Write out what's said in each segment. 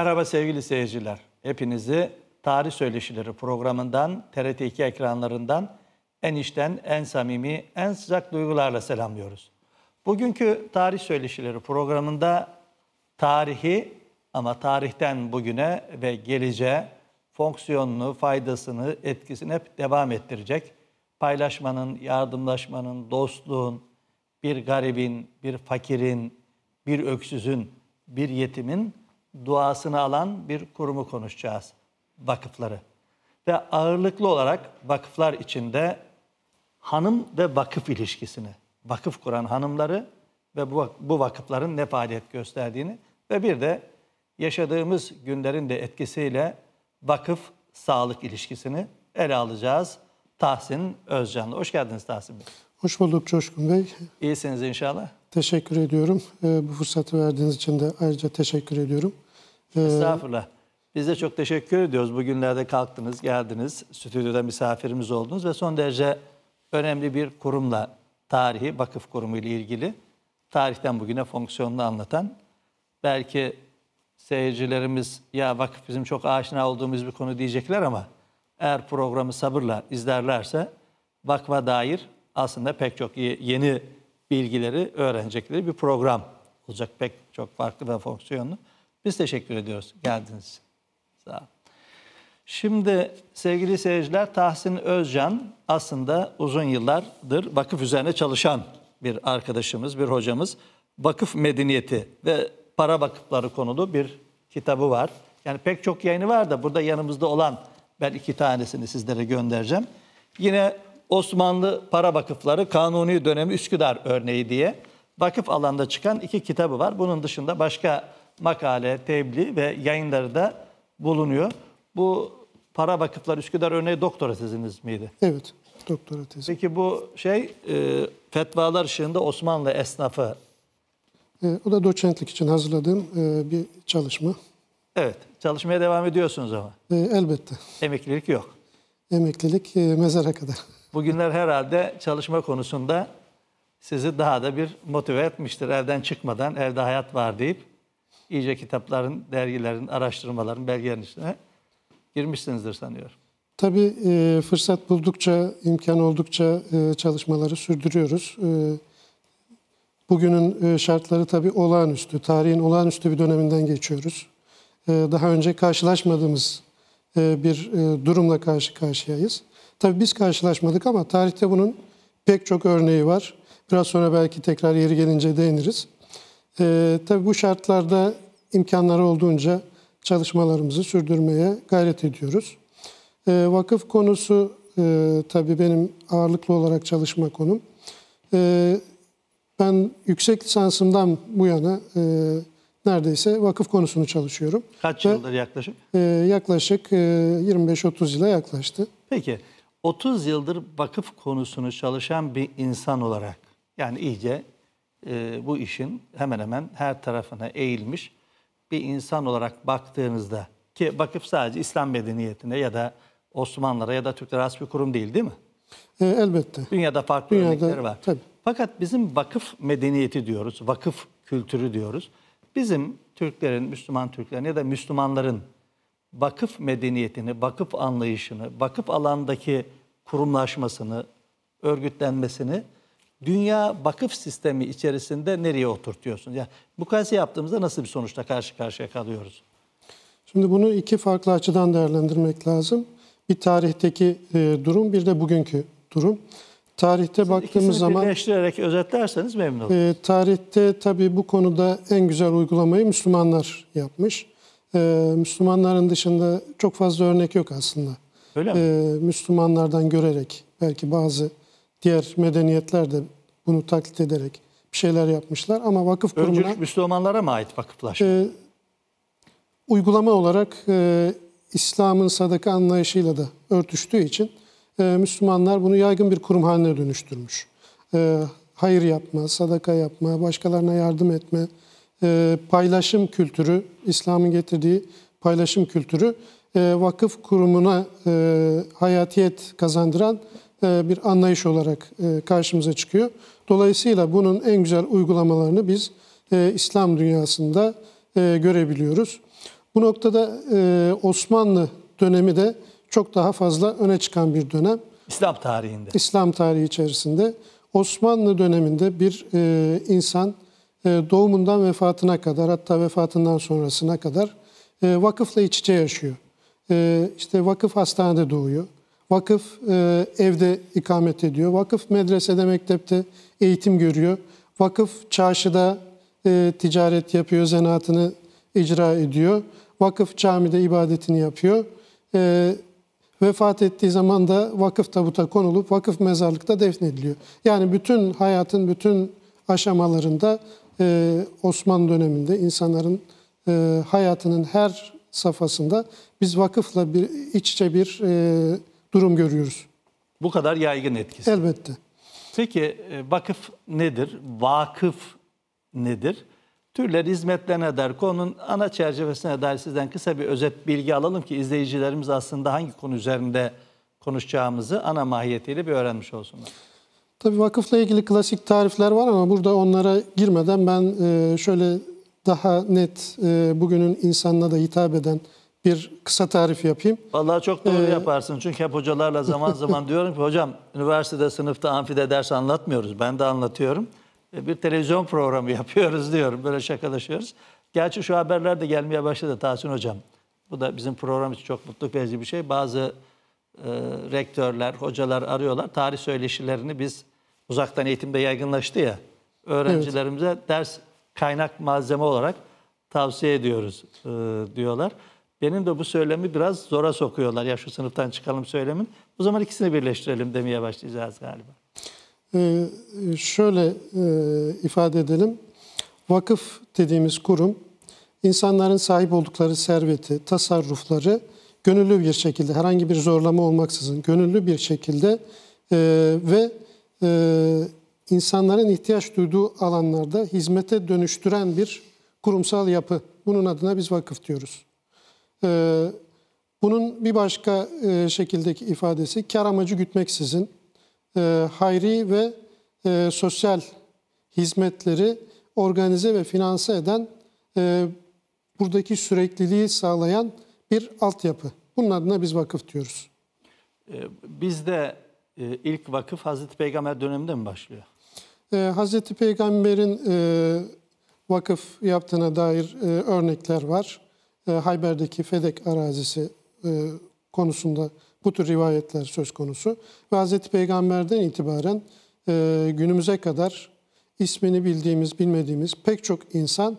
merhaba sevgili seyirciler. Hepinizi Tarih Söyleşileri programından, TRT2 ekranlarından en içten, en samimi, en sıcak duygularla selamlıyoruz. Bugünkü Tarih Söyleşileri programında tarihi ama tarihten bugüne ve geleceğe fonksiyonunu, faydasını, etkisini hep devam ettirecek. Paylaşmanın, yardımlaşmanın, dostluğun, bir garibin, bir fakirin, bir öksüzün, bir yetimin duasını alan bir kurumu konuşacağız. Vakıfları. Ve ağırlıklı olarak vakıflar içinde hanım ve vakıf ilişkisini, vakıf kuran hanımları ve bu, bu vakıfların ne faaliyet gösterdiğini ve bir de yaşadığımız günlerin de etkisiyle vakıf sağlık ilişkisini ele alacağız. Tahsin Özcan'la. Hoş geldiniz Tahsin Bey. Hoş bulduk Coşkun Bey. İyisiniz inşallah. Teşekkür ediyorum. E, bu fırsatı verdiğiniz için de ayrıca teşekkür ediyorum. E, Estağfurullah. Biz de çok teşekkür ediyoruz. Bugünlerde kalktınız, geldiniz, stüdyoda misafirimiz oldunuz ve son derece önemli bir kurumla, tarihi vakıf kurumu ile ilgili tarihten bugüne fonksiyonunu anlatan belki seyircilerimiz ya vakıf bizim çok aşina olduğumuz bir konu diyecekler ama eğer programı sabırla izlerlerse vakfa dair aslında pek çok yeni bilgileri öğrenecekleri bir program olacak. Pek çok farklı ve fonksiyonlu. Biz teşekkür ediyoruz. Geldiniz. Sağ olun. Şimdi sevgili seyirciler Tahsin Özcan aslında uzun yıllardır vakıf üzerine çalışan bir arkadaşımız, bir hocamız. Vakıf medeniyeti ve para vakıfları konulu bir kitabı var. Yani pek çok yayını var da burada yanımızda olan ben iki tanesini sizlere göndereceğim. Yine Osmanlı Para Vakıfları Kanuni Dönemi Üsküdar Örneği diye vakıf alanda çıkan iki kitabı var. Bunun dışında başka makale, tebliğ ve yayınları da bulunuyor. Bu Para Vakıflar Üsküdar Örneği doktora teziniz miydi? Evet, doktora tezi. Peki bu şey e, fetvalar ışığında Osmanlı esnafı. E, o da doçentlik için hazırladığım e, bir çalışma. Evet, çalışmaya devam ediyorsunuz ama. E, elbette. Emeklilik yok emeklilik e, mezara kadar. Bugünler herhalde çalışma konusunda sizi daha da bir motive etmiştir. Evden çıkmadan evde hayat var deyip iyice kitapların, dergilerin, araştırmaların, belgelerin içine girmişsinizdir sanıyorum. Tabii e, fırsat buldukça, imkan oldukça e, çalışmaları sürdürüyoruz. E, bugünün e, şartları tabii olağanüstü, tarihin olağanüstü bir döneminden geçiyoruz. E, daha önce karşılaşmadığımız e, bir e, durumla karşı karşıyayız. Tabii biz karşılaşmadık ama tarihte bunun pek çok örneği var. Biraz sonra belki tekrar yeri gelince değiniriz. E, tabii bu şartlarda imkanları olduğunca çalışmalarımızı sürdürmeye gayret ediyoruz. Vakıf konusu tabii benim ağırlıklı olarak çalışma konum. Ben yüksek lisansımdan bu yana e, neredeyse vakıf konusunu çalışıyorum. Kaç Ve, yıldır yaklaşık? E, yaklaşık e, 25-30 yıla yaklaştı. Peki 30 yıldır vakıf konusunu çalışan bir insan olarak yani iyice e, bu işin hemen hemen her tarafına eğilmiş bir insan olarak baktığınızda ki vakıf sadece İslam medeniyetine ya da Osmanlılara ya da Türklere has bir kurum değil değil mi? E, elbette. Dünyada farklı Dünyada, örnekleri var. Tabii. Fakat bizim vakıf medeniyeti diyoruz, vakıf kültürü diyoruz. Bizim Türklerin, Müslüman Türklerin ya da Müslümanların vakıf medeniyetini, vakıf anlayışını, vakıf alandaki kurumlaşmasını, örgütlenmesini dünya vakıf sistemi içerisinde nereye oturtuyorsunuz? Yani bu kayısı yaptığımızda nasıl bir sonuçla karşı karşıya kalıyoruz? Şimdi bunu iki farklı açıdan değerlendirmek lazım. Bir tarihteki e, durum, bir de bugünkü durum. Tarihte Siz baktığımız zaman... birleştirerek özetlerseniz memnun e, olurum. E, tarihte tabii bu konuda en güzel uygulamayı Müslümanlar yapmış. E, Müslümanların dışında çok fazla örnek yok aslında. Öyle mi? E, Müslümanlardan görerek belki bazı diğer medeniyetler de bunu taklit ederek bir şeyler yapmışlar ama vakıf Öncülük kurumuna... Öncülük Müslümanlara mı ait vakıflaşma? E, uygulama olarak e, İslam'ın sadaka anlayışıyla da örtüştüğü için ee, Müslümanlar bunu yaygın bir kurum haline dönüştürmüş. Ee, hayır yapma, sadaka yapma, başkalarına yardım etme, ee, paylaşım kültürü, İslam'ın getirdiği paylaşım kültürü vakıf kurumuna e, hayatiyet kazandıran bir anlayış olarak karşımıza çıkıyor. Dolayısıyla bunun en güzel uygulamalarını biz İslam dünyasında görebiliyoruz. Bu noktada Osmanlı dönemi de çok daha fazla öne çıkan bir dönem. İslam tarihinde. İslam tarihi içerisinde. Osmanlı döneminde bir e, insan e, doğumundan vefatına kadar hatta vefatından sonrasına kadar e, vakıfla iç içe yaşıyor. E, işte vakıf hastanede doğuyor. Vakıf e, evde ikamet ediyor. Vakıf medresede, mektepte eğitim görüyor. Vakıf çarşıda e, ticaret yapıyor, zanaatını icra ediyor. Vakıf camide ibadetini yapıyor. E, Vefat ettiği zaman da vakıf tabuta konulup vakıf mezarlıkta defnediliyor. Yani bütün hayatın bütün aşamalarında e, Osmanlı döneminde insanların e, hayatının her safhasında biz vakıfla bir, iç içe bir e, durum görüyoruz. Bu kadar yaygın etkisi. Elbette. Peki e, vakıf nedir? Vakıf nedir? Türler hizmetlerine der konunun ana çerçevesine dair sizden kısa bir özet bilgi alalım ki izleyicilerimiz aslında hangi konu üzerinde konuşacağımızı ana mahiyetiyle bir öğrenmiş olsunlar. Tabii vakıfla ilgili klasik tarifler var ama burada onlara girmeden ben e, şöyle daha net e, bugünün insanına da hitap eden bir kısa tarif yapayım. Vallahi çok doğru ee, yaparsın. Çünkü hep hocalarla zaman zaman diyorum ki hocam üniversitede sınıfta amfide ders anlatmıyoruz. Ben de anlatıyorum. E, bir televizyon programı yapıyoruz diyorum. Böyle şakalaşıyoruz. Gerçi şu haberler de gelmeye başladı Tahsin Hocam. Bu da bizim program için çok mutluluk verici bir şey. Bazı e, rektörler, hocalar arıyorlar. Tarih söyleşilerini biz uzaktan eğitimde yaygınlaştı ya. Öğrencilerimize evet. ders kaynak malzeme olarak tavsiye ediyoruz e, diyorlar. Benim de bu söylemi biraz zora sokuyorlar. Ya şu sınıftan çıkalım söylemin. O zaman ikisini birleştirelim demeye başlayacağız galiba. Ee, şöyle e, ifade edelim. Vakıf dediğimiz kurum insanların sahip oldukları serveti, tasarrufları gönüllü bir şekilde herhangi bir zorlama olmaksızın gönüllü bir şekilde e, ve e, insanların ihtiyaç duyduğu alanlarda hizmete dönüştüren bir kurumsal yapı. Bunun adına biz vakıf diyoruz. bunun bir başka şekildeki ifadesi kar amacı gütmeksizin e, hayri ve e, sosyal hizmetleri organize ve finanse eden, e, buradaki sürekliliği sağlayan bir altyapı. Bunun adına biz vakıf diyoruz. E, biz de e, ilk vakıf Hazreti Peygamber döneminde mi başlıyor? E, Hazreti Peygamber'in vakıf yaptığına dair örnekler var. Hayber'deki Fedek arazisi konusunda bu tür rivayetler söz konusu. Ve Hz. Peygamber'den itibaren e, günümüze kadar ismini bildiğimiz, bilmediğimiz pek çok insan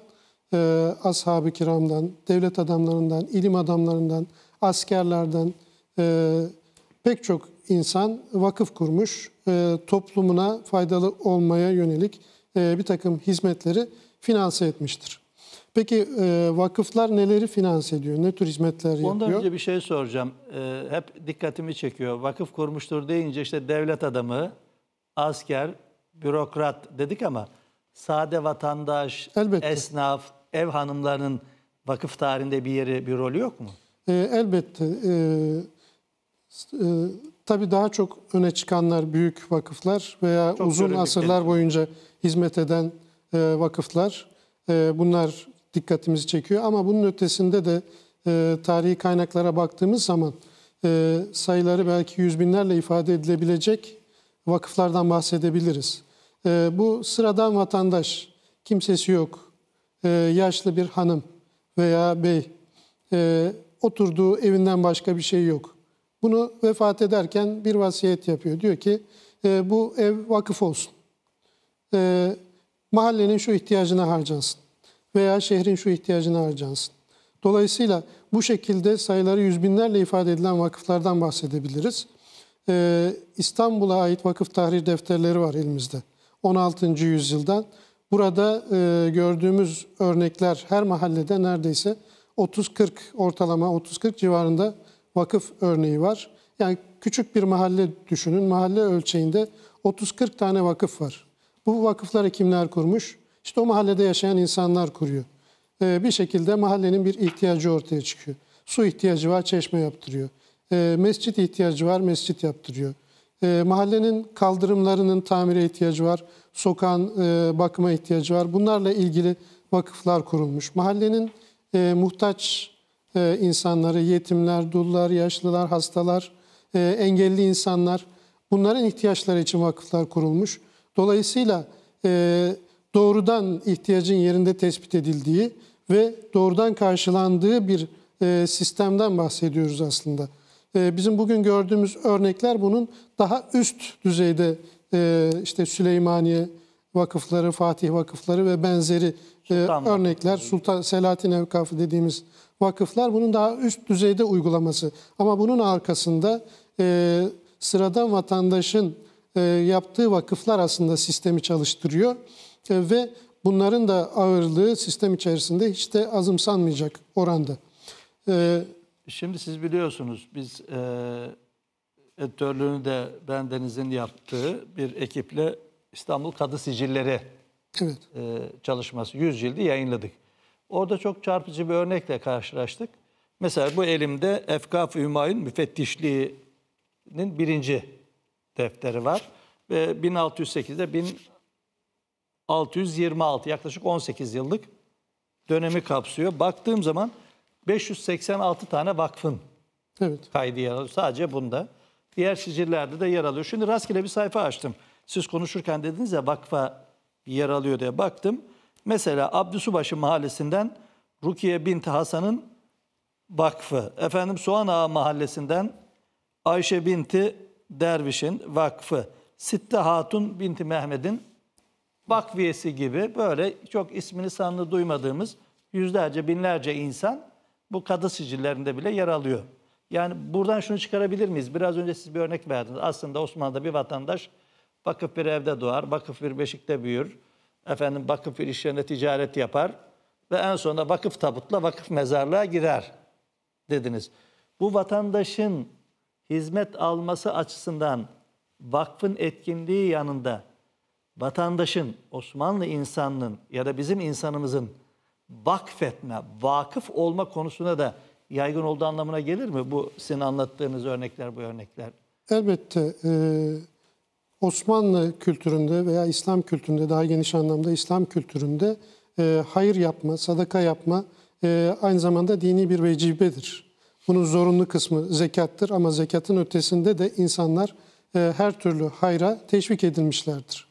e, ashab-ı kiramdan, devlet adamlarından, ilim adamlarından, askerlerden e, pek çok insan vakıf kurmuş, e, toplumuna faydalı olmaya yönelik e, bir takım hizmetleri finanse etmiştir. Peki e, vakıflar neleri finanse ediyor? Ne tür hizmetler yapıyor? Ondan önce bir şey soracağım. E, hep dikkatimi çekiyor. Vakıf kurmuştur deyince işte devlet adamı, asker, bürokrat dedik ama sade vatandaş, Elbette. esnaf, ev hanımlarının vakıf tarihinde bir yeri, bir rolü yok mu? E, elbette. E, e, tabii daha çok öne çıkanlar büyük vakıflar veya çok uzun asırlar boyunca hizmet eden e, vakıflar. E, bunlar dikkatimizi çekiyor. Ama bunun ötesinde de e, tarihi kaynaklara baktığımız zaman e, sayıları belki yüz binlerle ifade edilebilecek vakıflardan bahsedebiliriz. E, bu sıradan vatandaş, kimsesi yok, e, yaşlı bir hanım veya bey, e, oturduğu evinden başka bir şey yok. Bunu vefat ederken bir vasiyet yapıyor. Diyor ki e, bu ev vakıf olsun. E, mahallenin şu ihtiyacına harcansın veya şehrin şu ihtiyacını harcansın. Dolayısıyla bu şekilde sayıları yüz binlerle ifade edilen vakıflardan bahsedebiliriz. Ee, İstanbul'a ait vakıf tahrir defterleri var elimizde. 16. yüzyıldan. Burada e, gördüğümüz örnekler her mahallede neredeyse 30-40 ortalama 30-40 civarında vakıf örneği var. Yani küçük bir mahalle düşünün. Mahalle ölçeğinde 30-40 tane vakıf var. Bu vakıfları kimler kurmuş? İşte o mahallede yaşayan insanlar kuruyor. E, bir şekilde mahallenin bir ihtiyacı ortaya çıkıyor. Su ihtiyacı var, çeşme yaptırıyor. E, mescit ihtiyacı var, mescit yaptırıyor. E, mahallenin kaldırımlarının tamire ihtiyacı var, sokan e, bakıma ihtiyacı var. Bunlarla ilgili vakıflar kurulmuş. Mahallenin e, muhtaç e, insanları, yetimler, dullar, yaşlılar, hastalar, e, engelli insanlar bunların ihtiyaçları için vakıflar kurulmuş. Dolayısıyla e, doğrudan ihtiyacın yerinde tespit edildiği ve doğrudan karşılandığı bir e, sistemden bahsediyoruz aslında. E, bizim bugün gördüğümüz örnekler bunun daha üst düzeyde e, işte Süleymaniye vakıfları, Fatih vakıfları ve benzeri Sultan örnekler, vakıfları. Sultan Selahattin Evkafı dediğimiz vakıflar bunun daha üst düzeyde uygulaması. Ama bunun arkasında sıradan vatandaşın yaptığı vakıflar aslında sistemi çalıştırıyor ve bunların da ağırlığı sistem içerisinde hiç de azımsanmayacak oranda. Ee, Şimdi siz biliyorsunuz biz e, editörlüğünü de bendenizin yaptığı bir ekiple İstanbul Kadı Sicilleri evet. E, çalışması 100 cildi yayınladık. Orada çok çarpıcı bir örnekle karşılaştık. Mesela bu elimde Efkaf Hümayun müfettişliğinin birinci defteri var. Ve 1608'de 626 yaklaşık 18 yıllık dönemi kapsıyor. Baktığım zaman 586 tane vakfın evet. kaydı yer alıyor. Sadece bunda. Diğer sicillerde de yer alıyor. Şimdi rastgele bir sayfa açtım. Siz konuşurken dediniz ya vakfa yer alıyor diye baktım. Mesela Abdüsubaşı mahallesinden Rukiye Bint Hasan'ın vakfı. Efendim Soğan Ağa mahallesinden Ayşe Binti Derviş'in vakfı. Sitte Hatun Binti Mehmet'in vakfiyesi gibi böyle çok ismini sanını duymadığımız yüzlerce binlerce insan bu kadı sicillerinde bile yer alıyor. Yani buradan şunu çıkarabilir miyiz? Biraz önce siz bir örnek verdiniz. Aslında Osmanlı'da bir vatandaş vakıf bir evde doğar, vakıf bir beşikte büyür. Efendim vakıf bir iş yerine ticaret yapar ve en sonunda vakıf tabutla vakıf mezarlığa girer dediniz. Bu vatandaşın hizmet alması açısından vakfın etkinliği yanında vatandaşın, Osmanlı insanının ya da bizim insanımızın vakfetme, vakıf olma konusuna da yaygın olduğu anlamına gelir mi? Bu sizin anlattığınız örnekler, bu örnekler. Elbette e, Osmanlı kültüründe veya İslam kültüründe, daha geniş anlamda İslam kültüründe e, hayır yapma, sadaka yapma e, aynı zamanda dini bir vecibedir. Bunun zorunlu kısmı zekattır ama zekatın ötesinde de insanlar e, her türlü hayra teşvik edilmişlerdir.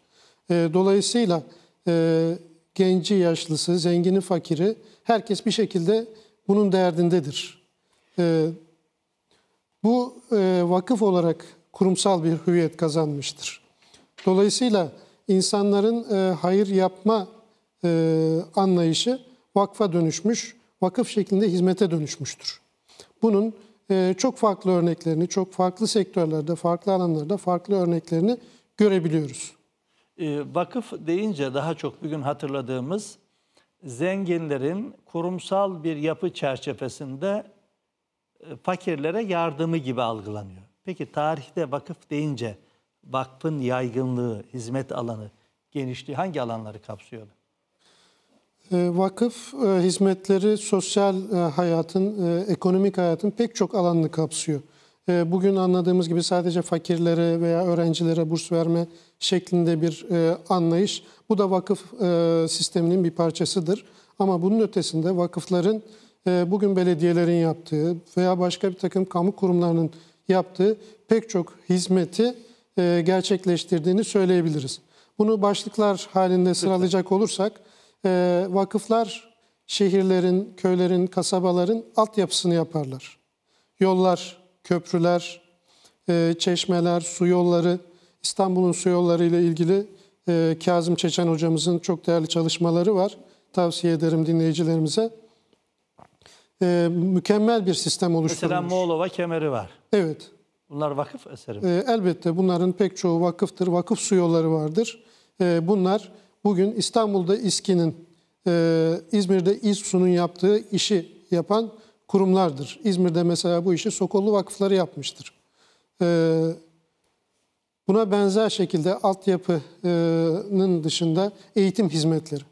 Ee, dolayısıyla e, genci, yaşlısı, zengini, fakiri herkes bir şekilde bunun derdindedir. Ee, bu e, vakıf olarak kurumsal bir hüviyet kazanmıştır. Dolayısıyla insanların e, hayır yapma anlayışı vakfa dönüşmüş, vakıf şeklinde hizmete dönüşmüştür. Bunun çok farklı örneklerini, çok farklı sektörlerde, farklı alanlarda farklı örneklerini görebiliyoruz. Ee, vakıf deyince daha çok bugün hatırladığımız zenginlerin kurumsal bir yapı çerçevesinde e, fakirlere yardımı gibi algılanıyor. Peki tarihte vakıf deyince vakfın yaygınlığı, hizmet alanı, genişliği hangi alanları kapsıyordu? Ee, vakıf e, hizmetleri sosyal e, hayatın, ekonomik hayatın pek çok alanını kapsıyor. Ee, bugün anladığımız gibi sadece fakirlere veya öğrencilere burs verme şeklinde bir e, anlayış. Bu da vakıf e, sisteminin bir parçasıdır. Ama bunun ötesinde vakıfların e, bugün belediyelerin yaptığı veya başka bir takım kamu kurumlarının yaptığı pek çok hizmeti gerçekleştirdiğini söyleyebiliriz. Bunu başlıklar halinde sıralayacak olursak vakıflar şehirlerin, köylerin, kasabaların altyapısını yaparlar. Yollar köprüler, e, çeşmeler, su yolları, İstanbul'un su yolları ile ilgili e, Kazım Çeçen hocamızın çok değerli çalışmaları var. Tavsiye ederim dinleyicilerimize. E, mükemmel bir sistem oluşturulmuş. Mesela Moğolova kemeri var. Evet. Bunlar vakıf eseri mi? Elbette bunların pek çoğu vakıftır. Vakıf su yolları vardır. Bunlar bugün İstanbul'da İSKİ'nin, İzmir'de İSSU'nun yaptığı işi yapan kurumlardır. İzmir'de mesela bu işi Sokollu Vakıfları yapmıştır. Ee, buna benzer şekilde altyapının dışında eğitim hizmetleri.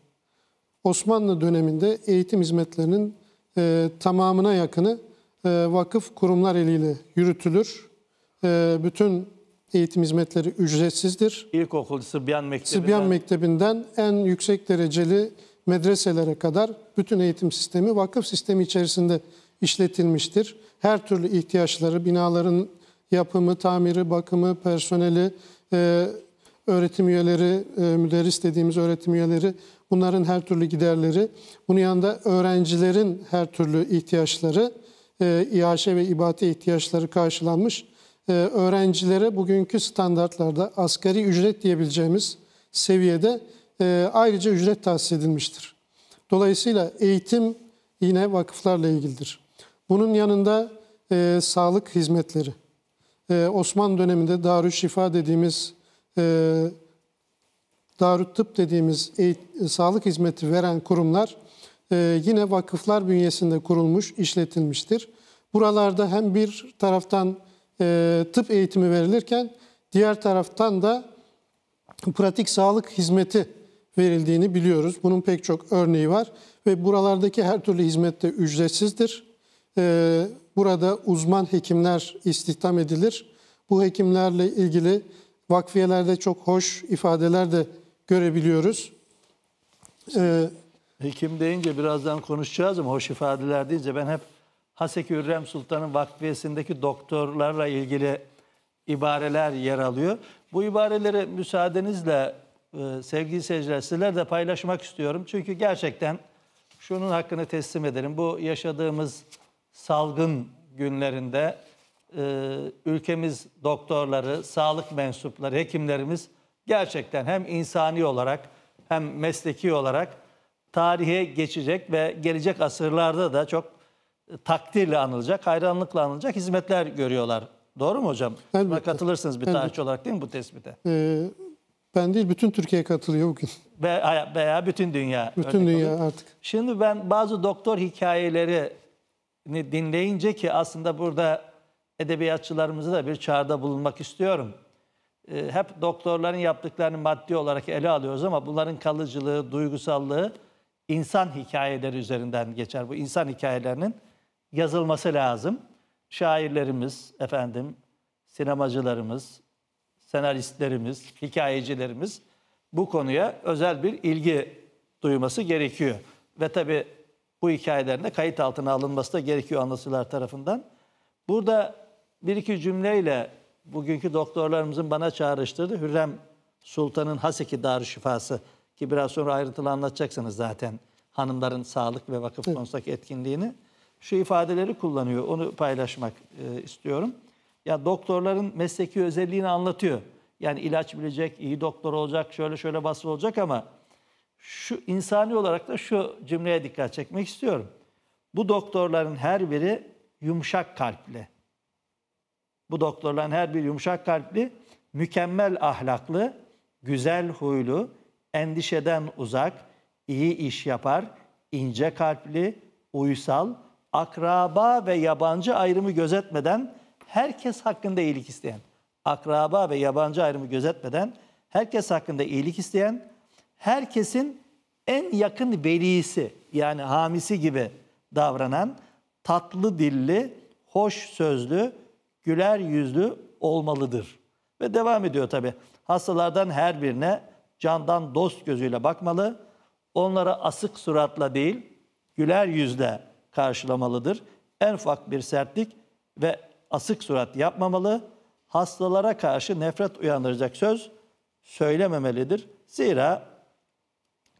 Osmanlı döneminde eğitim hizmetlerinin e, tamamına yakını e, vakıf kurumlar eliyle yürütülür. E, bütün eğitim hizmetleri ücretsizdir. İlkokul Sıbyan Mektebi'nden, Sıbyan Mektebi'nden en yüksek dereceli medreselere kadar bütün eğitim sistemi vakıf sistemi içerisinde işletilmiştir. Her türlü ihtiyaçları, binaların yapımı, tamiri, bakımı, personeli, e, öğretim üyeleri, e, müderris dediğimiz öğretim üyeleri, bunların her türlü giderleri, bunun yanında öğrencilerin her türlü ihtiyaçları, e, İHŞ ve ibate ihtiyaçları karşılanmış. E, öğrencilere bugünkü standartlarda asgari ücret diyebileceğimiz seviyede e, ayrıca ücret tahsis edilmiştir. Dolayısıyla eğitim yine vakıflarla ilgilidir. Bunun yanında e, sağlık hizmetleri. E, Osman döneminde darüşşifa dediğimiz, e, Darü dediğimiz eğit- e, sağlık hizmeti veren kurumlar e, yine vakıflar bünyesinde kurulmuş, işletilmiştir. Buralarda hem bir taraftan e, tıp eğitimi verilirken diğer taraftan da pratik sağlık hizmeti verildiğini biliyoruz. Bunun pek çok örneği var ve buralardaki her türlü hizmette ücretsizdir. Ee, burada uzman hekimler istihdam edilir. Bu hekimlerle ilgili vakfiyelerde çok hoş ifadeler de görebiliyoruz. Ee, Hekim deyince birazdan konuşacağız ama hoş ifadeler deyince ben hep Haseki Hürrem Sultan'ın vakfiyesindeki doktorlarla ilgili ibareler yer alıyor. Bu ibareleri müsaadenizle e, sevgili seyirciler sizler paylaşmak istiyorum. Çünkü gerçekten şunun hakkını teslim edelim. Bu yaşadığımız salgın günlerinde e, ülkemiz doktorları, sağlık mensupları, hekimlerimiz gerçekten hem insani olarak hem mesleki olarak tarihe geçecek ve gelecek asırlarda da çok takdirle anılacak, hayranlıkla anılacak hizmetler görüyorlar. Doğru mu hocam? Elbette. katılırsınız bir tarihçi olarak değil mi bu tespite? Ee, ben değil, bütün Türkiye katılıyor bugün. Ve, veya bütün dünya. Bütün dünya olur. artık. Şimdi ben bazı doktor hikayeleri dinleyince ki aslında burada edebiyatçılarımızı da bir çağrıda bulunmak istiyorum. Ee, hep doktorların yaptıklarını maddi olarak ele alıyoruz ama bunların kalıcılığı, duygusallığı insan hikayeleri üzerinden geçer. Bu insan hikayelerinin yazılması lazım. Şairlerimiz, efendim, sinemacılarımız, senaristlerimiz, hikayecilerimiz bu konuya özel bir ilgi duyması gerekiyor. Ve tabii bu hikayelerin de kayıt altına alınması da gerekiyor anlatılar tarafından. Burada bir iki cümleyle bugünkü doktorlarımızın bana çağrıştırdığı Hürrem Sultan'ın Haseki Darüşşifası ki biraz sonra ayrıntılı anlatacaksınız zaten hanımların sağlık ve vakıf konusundaki etkinliğini. Şu ifadeleri kullanıyor. Onu paylaşmak e, istiyorum. Ya doktorların mesleki özelliğini anlatıyor. Yani ilaç bilecek, iyi doktor olacak, şöyle şöyle vasfı olacak ama şu insani olarak da şu cümleye dikkat çekmek istiyorum. Bu doktorların her biri yumuşak kalpli. Bu doktorların her biri yumuşak kalpli, mükemmel ahlaklı, güzel huylu, endişeden uzak, iyi iş yapar, ince kalpli, uysal, akraba ve yabancı ayrımı gözetmeden herkes hakkında iyilik isteyen, akraba ve yabancı ayrımı gözetmeden herkes hakkında iyilik isteyen, herkesin en yakın velisi yani hamisi gibi davranan tatlı dilli, hoş sözlü, güler yüzlü olmalıdır. Ve devam ediyor tabi. Hastalardan her birine candan dost gözüyle bakmalı. Onlara asık suratla değil, güler yüzle karşılamalıdır. En ufak bir sertlik ve asık surat yapmamalı. Hastalara karşı nefret uyandıracak söz söylememelidir. Zira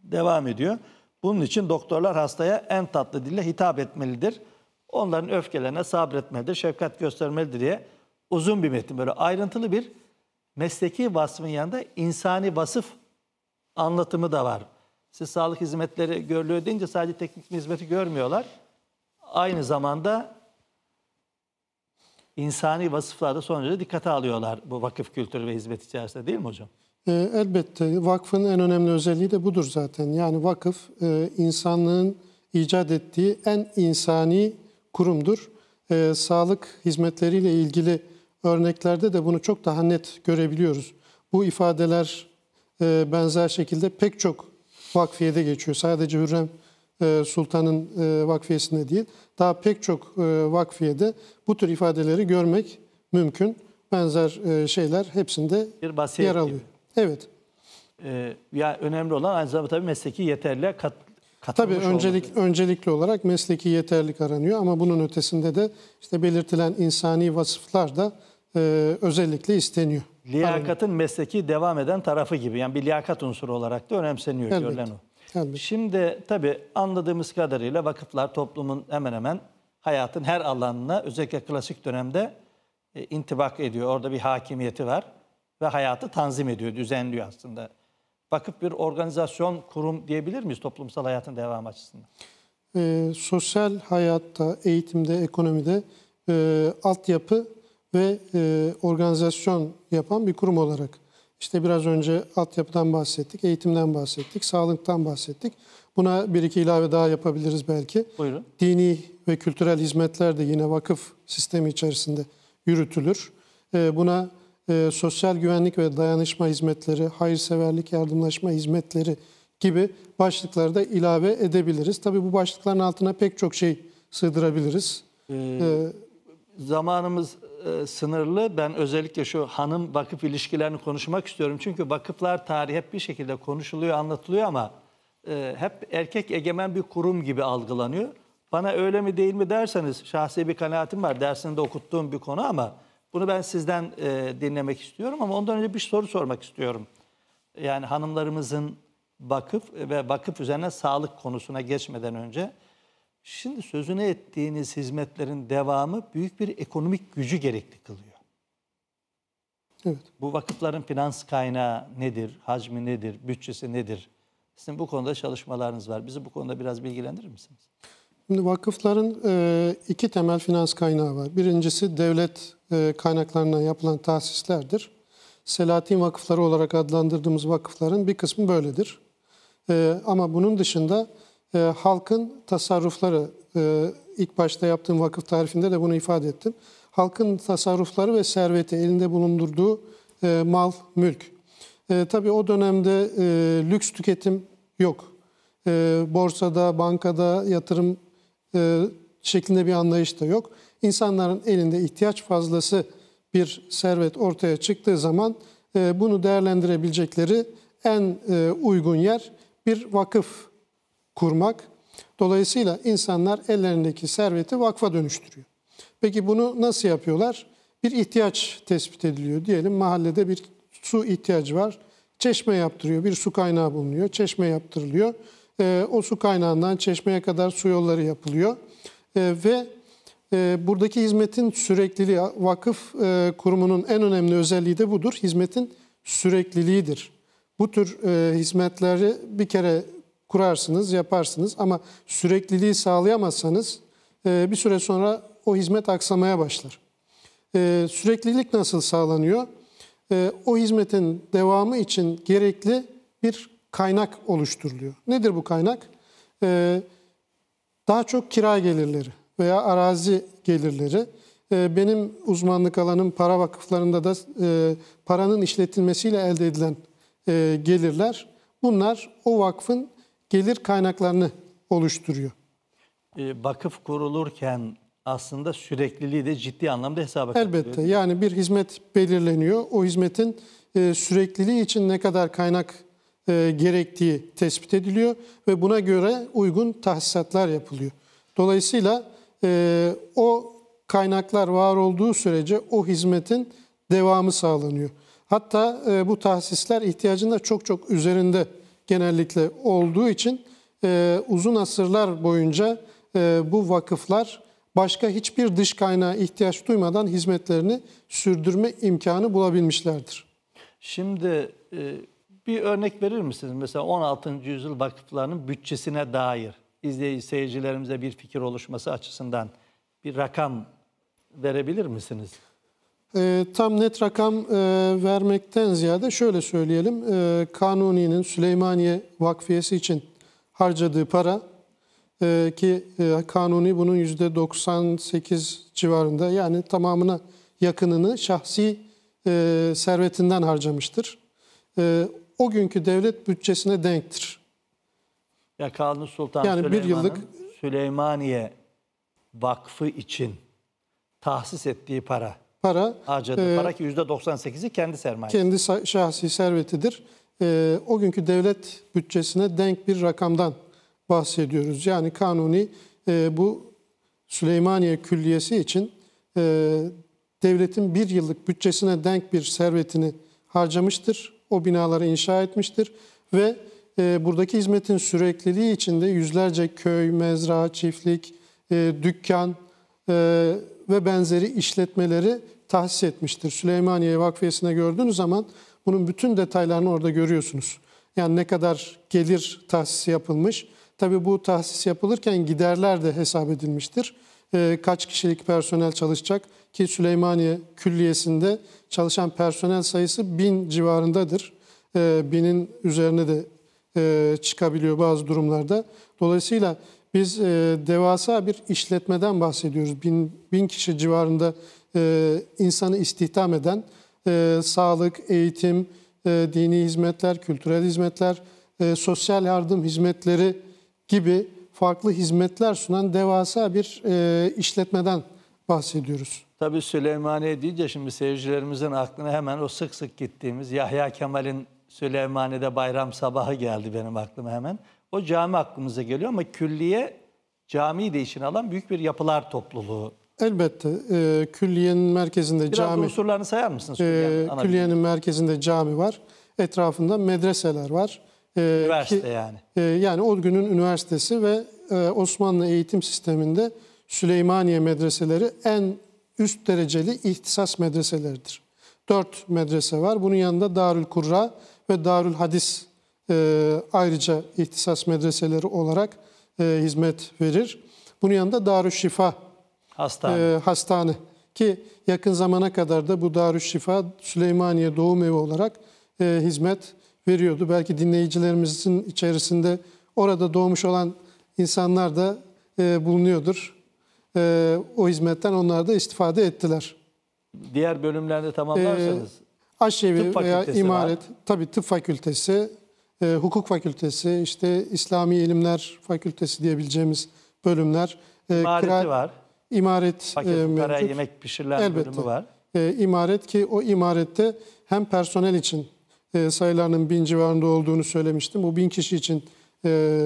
devam ediyor. Bunun için doktorlar hastaya en tatlı dille hitap etmelidir. Onların öfkelerine sabretmelidir, şefkat göstermelidir diye uzun bir metin böyle ayrıntılı bir mesleki vasfın yanında insani vasıf anlatımı da var. Siz sağlık hizmetleri görülüyor deyince sadece teknik hizmeti görmüyorlar. Aynı zamanda insani vasıflarda son derece dikkate alıyorlar bu vakıf kültürü ve hizmet içerisinde değil mi hocam? E, elbette vakfın en önemli özelliği de budur zaten. Yani vakıf e, insanlığın icat ettiği en insani kurumdur. E, sağlık hizmetleriyle ilgili örneklerde de bunu çok daha net görebiliyoruz. Bu ifadeler e, benzer şekilde pek çok vakfiyede geçiyor. Sadece Hürrem e, Sultan'ın e, vakfiyesinde değil, daha pek çok e, vakfiyede bu tür ifadeleri görmek mümkün. Benzer e, şeyler hepsinde yer alıyor. Gibi. Evet. Ee, ya önemli olan aynı zamanda tabii mesleki yeterliğe kat, Tabii öncelik, öncelikli olarak mesleki yeterlik aranıyor ama bunun ötesinde de işte belirtilen insani vasıflar da e, özellikle isteniyor. Liyakatın aranıyor. mesleki devam eden tarafı gibi yani bir liyakat unsuru olarak da önemseniyor Elbette. görülen o. Elbette. Şimdi tabii anladığımız kadarıyla vakıflar toplumun hemen hemen hayatın her alanına özellikle klasik dönemde e, intibak ediyor. Orada bir hakimiyeti var ve hayatı tanzim ediyor, düzenliyor aslında. Bakıp bir organizasyon, kurum diyebilir miyiz toplumsal hayatın devamı açısından? E, sosyal hayatta, eğitimde, ekonomide e, altyapı ve e, organizasyon yapan bir kurum olarak. İşte biraz önce altyapıdan bahsettik, eğitimden bahsettik, sağlıktan bahsettik. Buna bir iki ilave daha yapabiliriz belki. Buyurun. Dini ve kültürel hizmetler de yine vakıf sistemi içerisinde yürütülür. E, buna e, sosyal güvenlik ve dayanışma hizmetleri, hayırseverlik, yardımlaşma hizmetleri gibi başlıklarda ilave edebiliriz. Tabii bu başlıkların altına pek çok şey sığdırabiliriz. Ee, ee, zamanımız e, sınırlı. Ben özellikle şu hanım vakıf ilişkilerini konuşmak istiyorum. Çünkü vakıflar tarihi hep bir şekilde konuşuluyor, anlatılıyor ama e, hep erkek egemen bir kurum gibi algılanıyor. Bana öyle mi değil mi derseniz şahsi bir kanaatim var. Dersinde okuttuğum bir konu ama bunu ben sizden e, dinlemek istiyorum ama ondan önce bir soru sormak istiyorum. Yani hanımlarımızın vakıf ve vakıf üzerine sağlık konusuna geçmeden önce şimdi sözünü ettiğiniz hizmetlerin devamı büyük bir ekonomik gücü gerekli kılıyor. Evet. Bu vakıfların finans kaynağı nedir, hacmi nedir, bütçesi nedir? Sizin bu konuda çalışmalarınız var. Bizi bu konuda biraz bilgilendirir misiniz? Şimdi vakıfların e, iki temel finans kaynağı var. Birincisi devlet e, kaynaklarına yapılan tahsislerdir. Selahattin vakıfları olarak adlandırdığımız vakıfların bir kısmı böyledir. E, ama bunun dışında e, halkın tasarrufları, ilk başta yaptığım vakıf tarifinde de bunu ifade ettim. Halkın tasarrufları ve serveti, elinde bulundurduğu mal, mülk. Tabii o dönemde lüks tüketim yok. Borsada, bankada yatırım şeklinde bir anlayış da yok insanların elinde ihtiyaç fazlası bir servet ortaya çıktığı zaman e, bunu değerlendirebilecekleri en e, uygun yer bir vakıf kurmak. Dolayısıyla insanlar ellerindeki serveti vakfa dönüştürüyor. Peki bunu nasıl yapıyorlar? Bir ihtiyaç tespit ediliyor. Diyelim mahallede bir su ihtiyacı var. Çeşme yaptırıyor. Bir su kaynağı bulunuyor. Çeşme yaptırılıyor. E, o su kaynağından çeşmeye kadar su yolları yapılıyor. E, ve ee, buradaki hizmetin sürekliliği, vakıf e, kurumunun en önemli özelliği de budur. Hizmetin sürekliliğidir. Bu tür e, hizmetleri bir kere kurarsınız, yaparsınız ama sürekliliği sağlayamazsanız e, bir süre sonra o hizmet aksamaya başlar. Süreklilik nasıl sağlanıyor? O hizmetin devamı için gerekli bir kaynak oluşturuluyor. Nedir bu kaynak? Daha çok kira gelirleri veya arazi gelirleri. Ee, benim uzmanlık alanım para vakıflarında da e, paranın işletilmesiyle elde edilen e, gelirler. Bunlar o vakfın gelir kaynaklarını oluşturuyor. Ee, vakıf kurulurken aslında sürekliliği de ciddi anlamda hesaba katılıyor. Elbette yani bir hizmet belirleniyor. O hizmetin e, sürekliliği için ne kadar kaynak gerektiği tespit ediliyor ve buna göre uygun tahsisatlar yapılıyor. Dolayısıyla e, o kaynaklar var olduğu sürece o hizmetin devamı sağlanıyor. Hatta e, bu tahsisler ihtiyacın da çok çok üzerinde genellikle olduğu için e, uzun asırlar boyunca e, bu vakıflar başka hiçbir dış kaynağa ihtiyaç duymadan hizmetlerini sürdürme imkanı bulabilmişlerdir. Şimdi e, bir örnek verir misiniz? Mesela 16. yüzyıl vakıflarının bütçesine dair izleyici seyircilerimize bir fikir oluşması açısından bir rakam verebilir misiniz? E, tam net rakam e, vermekten ziyade şöyle söyleyelim. E, Kanuni'nin Süleymaniye Vakfiyesi için harcadığı para e, ki e, Kanuni bunun %98 civarında yani tamamına yakınını şahsi e, servetinden harcamıştır. E, o günkü devlet bütçesine denktir. Ya Kanuni Sultan yani bir yıllık Süleymaniye Vakfı için tahsis ettiği para. Para. Harcadığı e, para ki %98'i kendi sermaye, Kendi şahsi servetidir. E, o günkü devlet bütçesine denk bir rakamdan bahsediyoruz. Yani kanuni e, bu Süleymaniye Külliyesi için e, devletin bir yıllık bütçesine denk bir servetini harcamıştır. O binaları inşa etmiştir ve e, buradaki hizmetin sürekliliği içinde yüzlerce köy, mezra, çiftlik, e, dükkan e, ve benzeri işletmeleri tahsis etmiştir. Süleymaniye Vakfiyesi'ne gördüğünüz zaman bunun bütün detaylarını orada görüyorsunuz. Yani ne kadar gelir tahsisi yapılmış. Tabii bu tahsis yapılırken giderler de hesap edilmiştir. E, kaç kişilik personel çalışacak ki Süleymaniye Külliyesi'nde çalışan personel sayısı bin civarındadır. E, binin üzerine de e, çıkabiliyor bazı durumlarda. Dolayısıyla biz e, devasa bir işletmeden bahsediyoruz. Bin, bin kişi civarında e, insanı istihdam eden sağlık, eğitim, dini hizmetler, kültürel hizmetler, sosyal yardım hizmetleri gibi farklı hizmetler sunan devasa bir işletmeden bahsediyoruz. Tabii Süleymaniye deyince şimdi seyircilerimizin aklına hemen o sık sık gittiğimiz Yahya Kemal'in Süleymaniye'de bayram sabahı geldi benim aklıma hemen. O cami aklımıza geliyor ama külliye camiyi de işine alan büyük bir yapılar topluluğu. Elbette e, külliyenin merkezinde Biraz cami. Biraz unsurlarını sayar mısınız? E, külliyenin merkezinde cami var. Etrafında medreseler var. E, Üniversite ki, yani. E, yani o günün üniversitesi ve e, Osmanlı eğitim sisteminde Süleymaniye medreseleri en üst dereceli ihtisas medreseleridir. Dört medrese var. Bunun yanında Darül Kurra ve Darül Hadis e, ayrıca ihtisas medreseleri olarak e, hizmet verir. Bunun yanında Darül Şifa e, hastane. E, hastane ki yakın zamana kadar da bu Darül Şifa Süleymaniye Doğum Evi olarak e, hizmet veriyordu. Belki dinleyicilerimizin içerisinde orada doğmuş olan insanlar da e, bulunuyordur. E, o hizmetten onlar da istifade ettiler. Diğer bölümlerde e, tamamlarsanız. Ee, Aşevi tıp veya imaret, var. tabii tıp fakültesi, e, hukuk fakültesi, işte İslami ilimler fakültesi diyebileceğimiz bölümler. E, İmareti kira, var. İmaret Paket e, mevcut. yemek pişirilen Elbette. bölümü var. E, imaret ki o imarette hem personel için e, sayılarının bin civarında olduğunu söylemiştim. Bu bin kişi için e,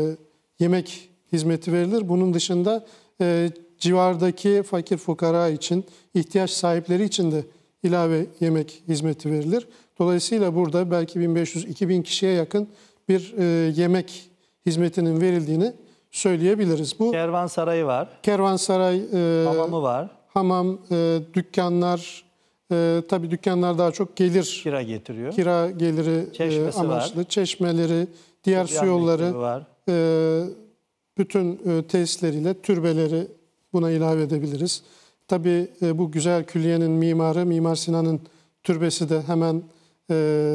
yemek hizmeti verilir. Bunun dışında e, civardaki fakir fukara için, ihtiyaç sahipleri için de ilave yemek hizmeti verilir. Dolayısıyla burada belki 1500-2000 kişiye yakın bir e, yemek hizmetinin verildiğini söyleyebiliriz. Bu Kervansarayı var. Kervansaray e, hamamı var. Hamam, e, dükkanlar, e, tabii dükkanlar daha çok gelir. Kira getiriyor. Kira geliri e, Çeşmesi e, amaçlı. Var. Çeşmeleri, diğer su yolları, var. E, bütün e, tesisleriyle türbeleri buna ilave edebiliriz. Tabii e, bu güzel külliyenin mimarı Mimar Sinan'ın türbesi de hemen e,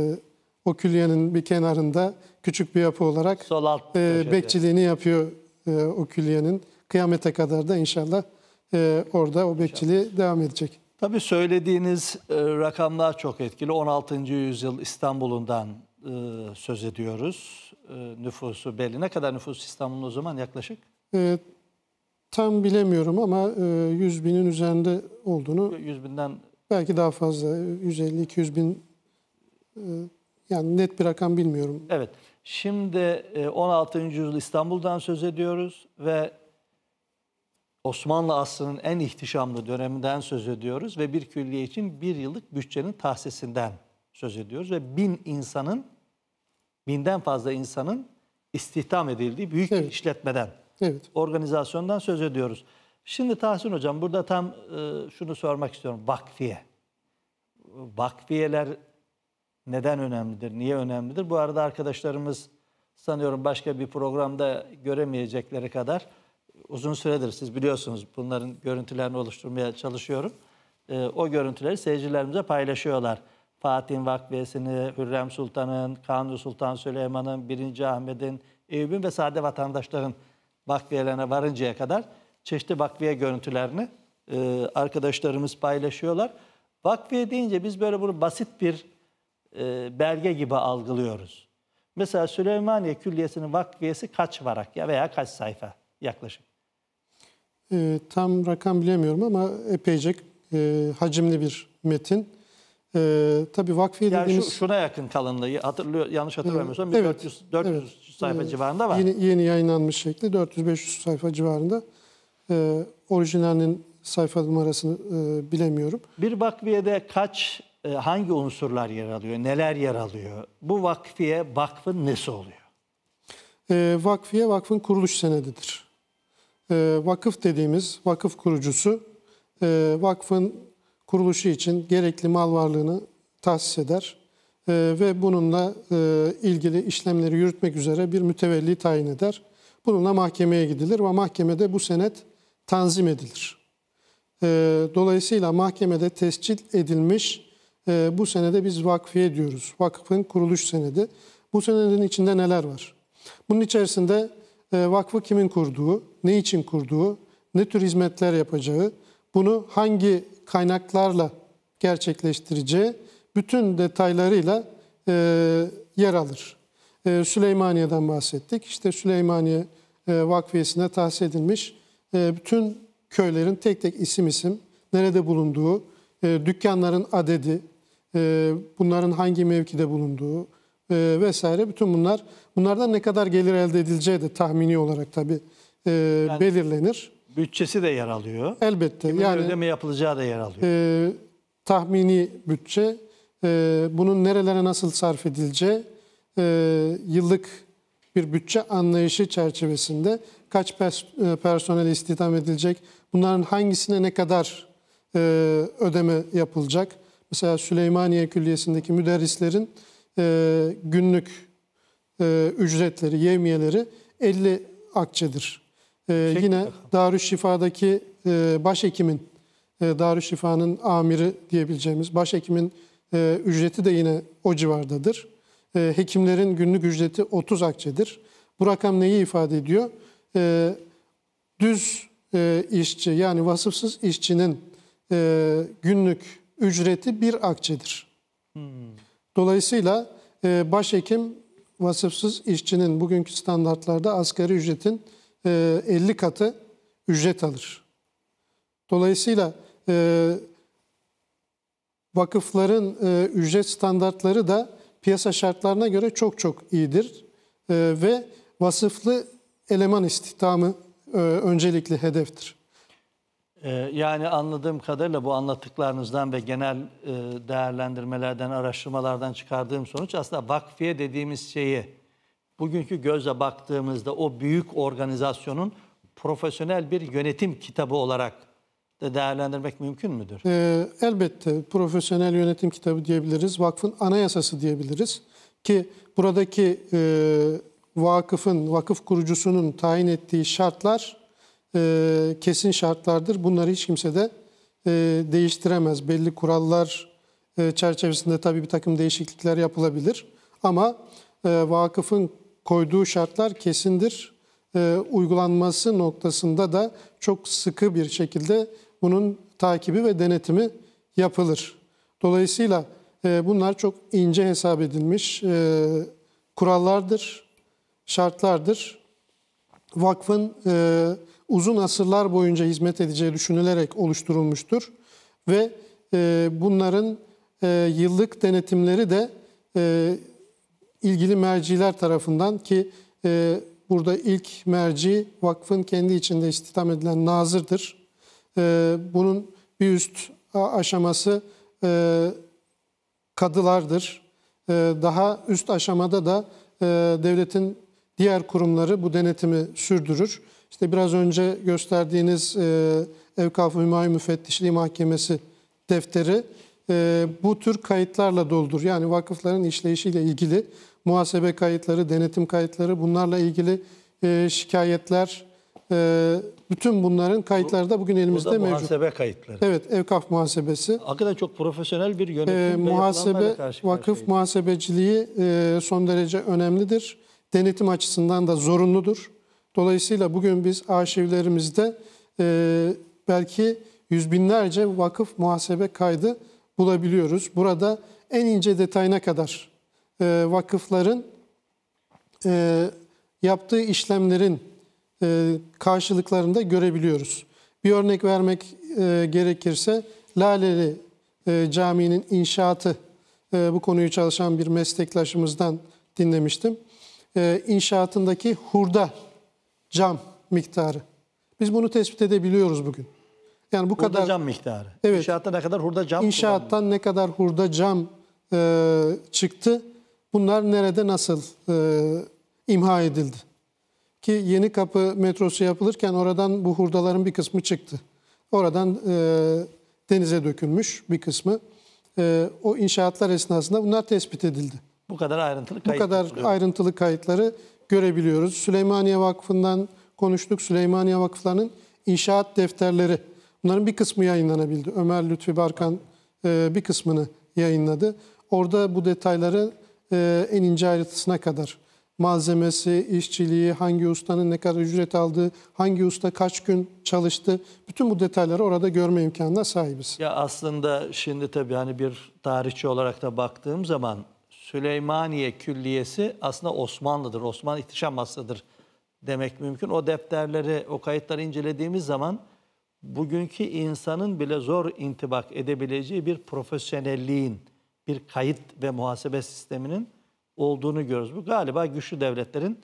o külliyenin bir kenarında küçük bir yapı olarak Sol alt e, bekçiliğini yapıyor e, o külliyenin. Kıyamete kadar da inşallah e, orada o bekçiliği inşallah. devam edecek. Tabii söylediğiniz e, rakamlar çok etkili. 16. yüzyıl İstanbul'undan e, söz ediyoruz. E, nüfusu belli. Ne kadar nüfus İstanbul'un o zaman yaklaşık? E, Tam bilemiyorum ama 100 e, binin üzerinde olduğunu. 100 binden? Belki daha fazla 150-200 bin e, yani net bir rakam bilmiyorum. Evet. Şimdi 16. E, yüzyıl İstanbul'dan söz ediyoruz ve Osmanlı asrının en ihtişamlı döneminden söz ediyoruz ve bir külliye için bir yıllık bütçenin tahsisinden söz ediyoruz ve bin insanın, binden fazla insanın istihdam edildiği büyük evet. işletmeden evet. organizasyondan söz ediyoruz. Şimdi Tahsin Hocam burada tam e, şunu sormak istiyorum. Vakfiye. Vakfiyeler neden önemlidir, niye önemlidir? Bu arada arkadaşlarımız sanıyorum başka bir programda göremeyecekleri kadar uzun süredir siz biliyorsunuz bunların görüntülerini oluşturmaya çalışıyorum. E, o görüntüleri seyircilerimize paylaşıyorlar. Fatih'in vakfiyesini, Hürrem Sultan'ın, Kanuni Sultan Süleyman'ın, 1. Ahmet'in, Eyüp'ün ve sade vatandaşların vakfiyelerine varıncaya kadar çeşitli vakfiye görüntülerini e, arkadaşlarımız paylaşıyorlar. Vakfiye deyince biz böyle bunu basit bir e, belge gibi algılıyoruz. Mesela Süleymaniye Külliyesi'nin vakfiyesi kaç varak ya veya kaç sayfa yaklaşık? E, tam rakam bilemiyorum ama epeyce e, hacimli bir metin. E, tabii vakfiye yani dediğimiz... Şu, şuna yakın kalınlığı hatırlıyor, yanlış hatırlamıyorsam evet, 400, 400 evet sayfa e, civarında var. Yeni, yeni yayınlanmış şekli 400-500 sayfa civarında. E, orijinalinin sayfa numarasını e, bilemiyorum. Bir vakfiyede kaç, e, hangi unsurlar yer alıyor, neler yer alıyor? Bu vakfiye vakfın nesi oluyor? E, vakfiye vakfın kuruluş senedidir. E, vakıf dediğimiz vakıf kurucusu e, vakfın kuruluşu için gerekli mal varlığını tahsis eder ee, ve bununla e, ilgili işlemleri yürütmek üzere bir mütevelli tayin eder. Bununla mahkemeye gidilir ve mahkemede bu senet tanzim edilir. E, dolayısıyla mahkemede tescil edilmiş e, bu senede biz vakfiye diyoruz. Vakfın kuruluş senedi. Bu senedin içinde neler var? Bunun içerisinde e, vakfı kimin kurduğu, ne için kurduğu, ne tür hizmetler yapacağı, bunu hangi kaynaklarla gerçekleştireceği bütün detaylarıyla e, yer alır. E, Süleymaniye'den bahsettik. İşte Süleymaniye e, Vakfiyesi'ne tahsis edilmiş e, bütün köylerin tek tek isim isim nerede bulunduğu, e, dükkanların adedi, e, bunların hangi mevkide bulunduğu e, vesaire bütün bunlar bunlardan ne kadar gelir elde edileceği de tahmini olarak tabii e, yani, belirlenir. Bütçesi de yer alıyor. Elbette. Kimin yani ödeme yapılacağı da yer alıyor. E, tahmini bütçe ee, bunun nerelere nasıl sarf edileceği e, yıllık bir bütçe anlayışı çerçevesinde kaç e, personel istihdam edilecek, bunların hangisine ne kadar e, ödeme yapılacak. Mesela Süleymaniye Külliyesi'ndeki müderrislerin günlük ücretleri, yevmiyeleri 50 akçedir. şey yine Darüşşifa'daki e, başhekimin, Darüşşifa'nın amiri diyebileceğimiz başhekimin e, ücreti de yine o civardadır. E, hekimlerin günlük ücreti 30 akçedir. Bu rakam neyi ifade ediyor? E, düz e, işçi yani vasıfsız işçinin e, günlük ücreti bir akçedir. Hmm. Dolayısıyla e, başhekim vasıfsız işçinin bugünkü standartlarda asgari ücretin e, 50 katı ücret alır. Dolayısıyla e, vakıfların e, ücret standartları da piyasa şartlarına göre çok çok iyidir. E, ve vasıflı eleman istihdamı e, öncelikli hedeftir. E, yani anladığım kadarıyla bu anlattıklarınızdan ve genel e, değerlendirmelerden, araştırmalardan çıkardığım sonuç aslında vakfiye dediğimiz şeyi bugünkü gözle baktığımızda o büyük organizasyonun profesyonel bir yönetim kitabı olarak de değerlendirmek mümkün müdür? Ee, elbette profesyonel yönetim kitabı diyebiliriz, vakfın anayasası diyebiliriz ki buradaki e, vakıfın, vakıf kurucusunun tayin ettiği şartlar e, kesin şartlardır. Bunları hiç kimse de e, değiştiremez. Belli kurallar e, çerçevesinde tabii bir takım değişiklikler yapılabilir ama e, vakıfın koyduğu şartlar kesindir. E, uygulanması noktasında da çok sıkı bir şekilde bunun takibi ve denetimi yapılır. Dolayısıyla e, bunlar çok ince hesap edilmiş e, kurallardır, şartlardır. Vakfın e, uzun asırlar boyunca hizmet edeceği düşünülerek oluşturulmuştur. Ve e, bunların e, yıllık denetimleri de e, ilgili merciler tarafından ki e, burada ilk merci vakfın kendi içinde istihdam edilen nazırdır. Ee, bunun bir üst aşaması e, kadılardır. Ee, daha üst aşamada da e, devletin diğer kurumları bu denetimi sürdürür. İşte biraz önce gösterdiğiniz e, Evkaf-ı Müfettişliği Mahkemesi defteri e, bu tür kayıtlarla doldur. Yani vakıfların işleyişiyle ilgili muhasebe kayıtları, denetim kayıtları bunlarla ilgili şikayetler, bütün bunların kayıtları da bugün elimizde Burada mevcut. muhasebe kayıtları. Evet, evkaf muhasebesi. Hakikaten çok profesyonel bir yönetim. Ee, muhasebe, karşı vakıf muhasebeciliği e, son derece önemlidir. Denetim açısından da zorunludur. Dolayısıyla bugün biz arşivlerimizde e, belki yüz binlerce vakıf muhasebe kaydı bulabiliyoruz. Burada en ince detayına kadar e, vakıfların e, yaptığı işlemlerin e, karşılıklarında görebiliyoruz. Bir örnek vermek e, gerekirse Laleli e, Camii'nin inşaatı bu konuyu çalışan bir meslektaşımızdan dinlemiştim. İnşaatındaki hurda cam miktarı. Biz bunu tespit edebiliyoruz bugün. Yani bu hurda kadar cam miktarı. Evet. İnşaatta ne kadar hurda cam? İnşaattan ne kadar hurda cam çıktı? Bunlar nerede nasıl imha edildi? Ki Yeni Kapı metrosu yapılırken oradan bu hurdaların bir kısmı çıktı. Oradan e, denize dökülmüş bir kısmı. E, o inşaatlar esnasında bunlar tespit edildi. Bu kadar ayrıntılı kayıt. Bu kadar tutuluyor. ayrıntılı kayıtları görebiliyoruz. Süleymaniye Vakfı'ndan konuştuk. Süleymaniye Vakfının inşaat defterleri. Bunların bir kısmı yayınlanabildi. Ömer Lütfi Barkan e, bir kısmını yayınladı. Orada bu detayları e, en ince ayrıntısına kadar malzemesi, işçiliği, hangi ustanın ne kadar ücret aldığı, hangi usta kaç gün çalıştı. Bütün bu detayları orada görme imkanına sahibiz. Ya aslında şimdi tabii hani bir tarihçi olarak da baktığım zaman Süleymaniye Külliyesi aslında Osmanlı'dır. Osmanlı ihtişam aslıdır demek mümkün. O defterleri, o kayıtları incelediğimiz zaman bugünkü insanın bile zor intibak edebileceği bir profesyonelliğin, bir kayıt ve muhasebe sisteminin olduğunu görüyoruz. Bu galiba güçlü devletlerin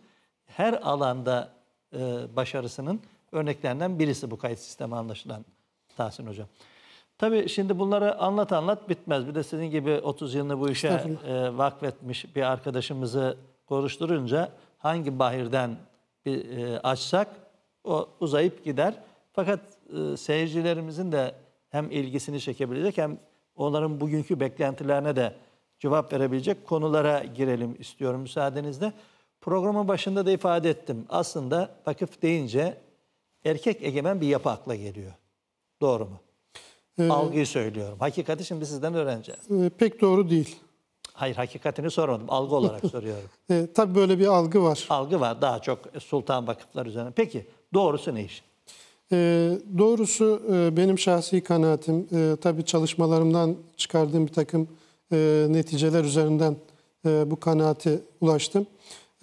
her alanda e, başarısının örneklerinden birisi bu kayıt sistemi anlaşılan Tahsin Hocam. Tabii şimdi bunları anlat anlat bitmez. Bir de sizin gibi 30 yılını bu işe e, vakfetmiş bir arkadaşımızı konuşturunca hangi bahirden bir e, açsak o uzayıp gider. Fakat e, seyircilerimizin de hem ilgisini çekebilecek hem onların bugünkü beklentilerine de cevap verebilecek konulara girelim istiyorum müsaadenizle. Programın başında da ifade ettim. Aslında vakıf deyince erkek egemen bir yapı akla geliyor. Doğru mu? Ee, Algıyı söylüyorum. Hakikati şimdi sizden öğreneceğiz. E, pek doğru değil. Hayır hakikatini sormadım. Algı olarak soruyorum. e, tabii böyle bir algı var. Algı var daha çok sultan vakıflar üzerine. Peki doğrusu ne iş? E, doğrusu e, benim şahsi kanaatim, e, tabii çalışmalarımdan çıkardığım bir takım e, neticeler üzerinden e, bu kanaate ulaştım.